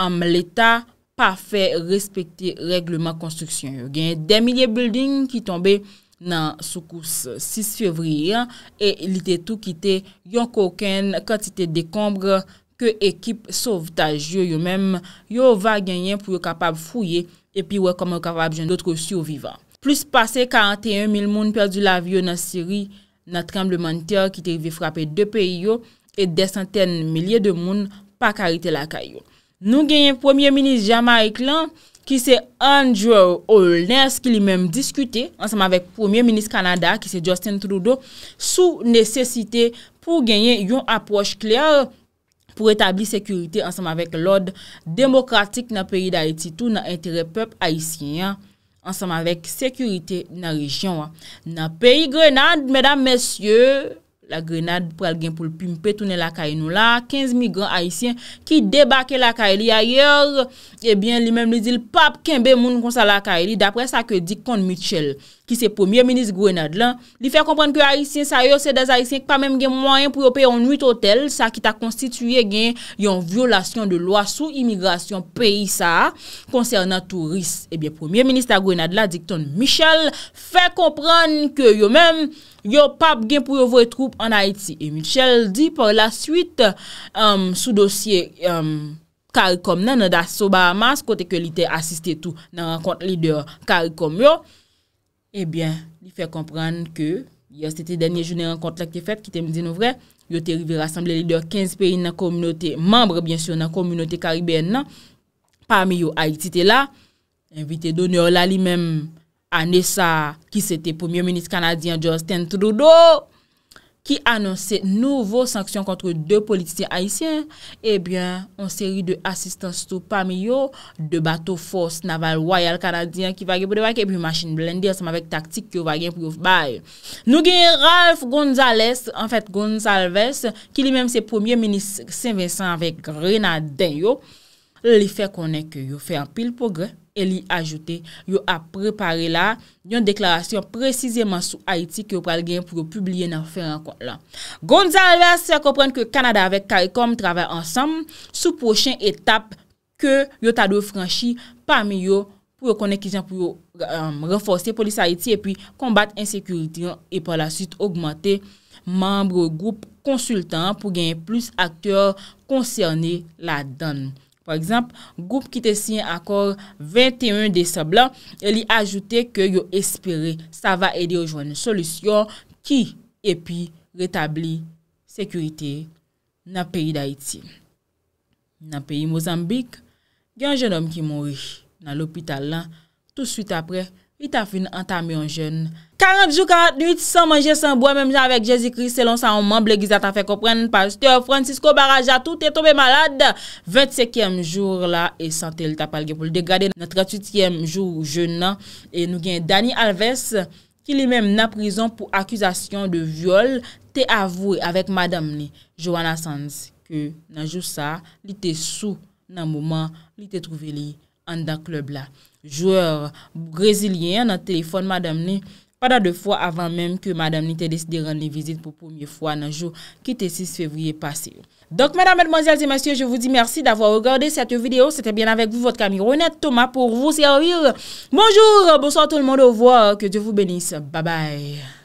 S1: anm leta pa fe respekte regleman konstruksyon. Yo genye demilye building ki tombe nan soukous 6 fevriyan e li te tou kite yon koken kantite dekombre ke ekip sovtaj yo yo menm yo va genyen pou yo kapab fouye epi wè koman kapab jen doutre souvivan. Plus pase 41 mil moun perdi la vyo nan siri nan trembleman ter ki te vi frape de pe yo e desanten milye de moun pa karite la kayo. Nou genyen Premier Ministre Jamaik lan, ki se Andrew O'Lens, ki li menm diskute ansanman vek Premier Ministre Kanada, ki se Justin Trudeau, sou nesesite pou genyen yon aproche kler pou etabli sekurite ansanman vek lode demokratik nan peyi da iti tou nan entere pep haisyen ansanman vek sekurite nan rejyon nan peyi Grenade, medan mesye. La Grenade pral gen pou l'pimpe toune lakay nou la. 15 migran haisyen ki debake lakay li ayer. Ebyen li menm li zil pap kenbe moun konsa lakay li. Dapre sa ke dik kon Michel ki se Premier Ministre Grenade la. Li fe komprenn ke haisyen sa yo se da haisyen ki pa menm gen mwoyen pou yo pe yon 8 hotel. Sa ki ta konstituye gen yon violasyon de loa sou imigrasyon peyi sa. Konsernan tourist. Ebyen eh Premier Ministre Grenade la dik ton Michel fe komprenn ke yo menm. Yo pap gen pou yo vwe troupe an Haiti. E Michel di por la suite um, sou dosye Karikom um, nan nan da Soba Amas kote ke li te asiste tou nan rakont leader Karikom yo. Ebyen, eh li fe kompran ke yon sete denye jounen rakont lak te fet ki te mizi nou vre. Yo te rive rassemble leader 15 peyin nan komunote, mambre bensyon nan komunote Kariben nan. Parmi yo Haiti te la, invite donyo la li menm. Anessa, ki se te poumyo menis kanadyan, Justin Trudeau, ki anons se nouvo sanksyon kontre de politisyen haisyen, ebyen, an seri de asistanstou pa mi yo, de bato fos naval wayal kanadyan, ki vage pou de vake, epi yon masjin blendi, asman vek taktik yo vage pou yon fbay. Nou gen Ralph Gonzales, an fèt Gonzalves, ki li menm se poumyo menis Saint-Vincent, avek Grenadin yo, li fe konen ke yo fe apil pou gre, El y ajote, yo ap prepare la yon deklarasyon precizeman sou Haiti ki yo pral gen pou yo publie nan fèran kon lan. Gonza alè, se akopren ke Kanada vek Karikom travè ansam, sou pochèn etap ke yo tado franshi pa mi yo pou yo konek kizan pou yo euh, renforsè polis Haiti e pi kombat ensekuriti yon e pou la süt augmante membre ou goup konsultan pou gen plus aktyor konserne la danm. Par ekzamp, goup ki te siyen akor 21 deceblan, el li ajoute ke yo espere sa va edi yo jwen solusyon ki epi retabli sekurite nan peyi Daiti. Nan peyi Mozambik, gen jen om ki mori nan lopital la tout suite apre Daiti. I ta fin antame yon jen. 40 jou, 48, 100 manje, 100 bwa, menm jen avèk Jezi Kris, selon sa yon man, ble gizata fè kopren, pas te Francisco Barajatou, te tobe malade, 25èm joun la, e santel tapal gen pou l degrade nan 38èm joun ou jen nan. E nou gen Dani Alves, ki li menm nan prison pou akuzasyon de vyol, te avouè avèk madame ni, Joana Sanz, ke nan jou sa, li te sou nan mouman, li te trouve li an dan klub la. Joueur brésilien nan tèlifon madame ni padan de fwa avan menm ke madame ni te deside rende vizit pou poumye fwa nan jou ki te 6 fevriye pasi. Donk madame et mwazel de mwasyon, je vous di mersi d'avoua regardé sete video. Sete bien avèk vous, votre kamironet Thomas pour vous servir. Bonjour, bonsoir tout le monde, au revoir, que Dieu vous bénisse, bye bye.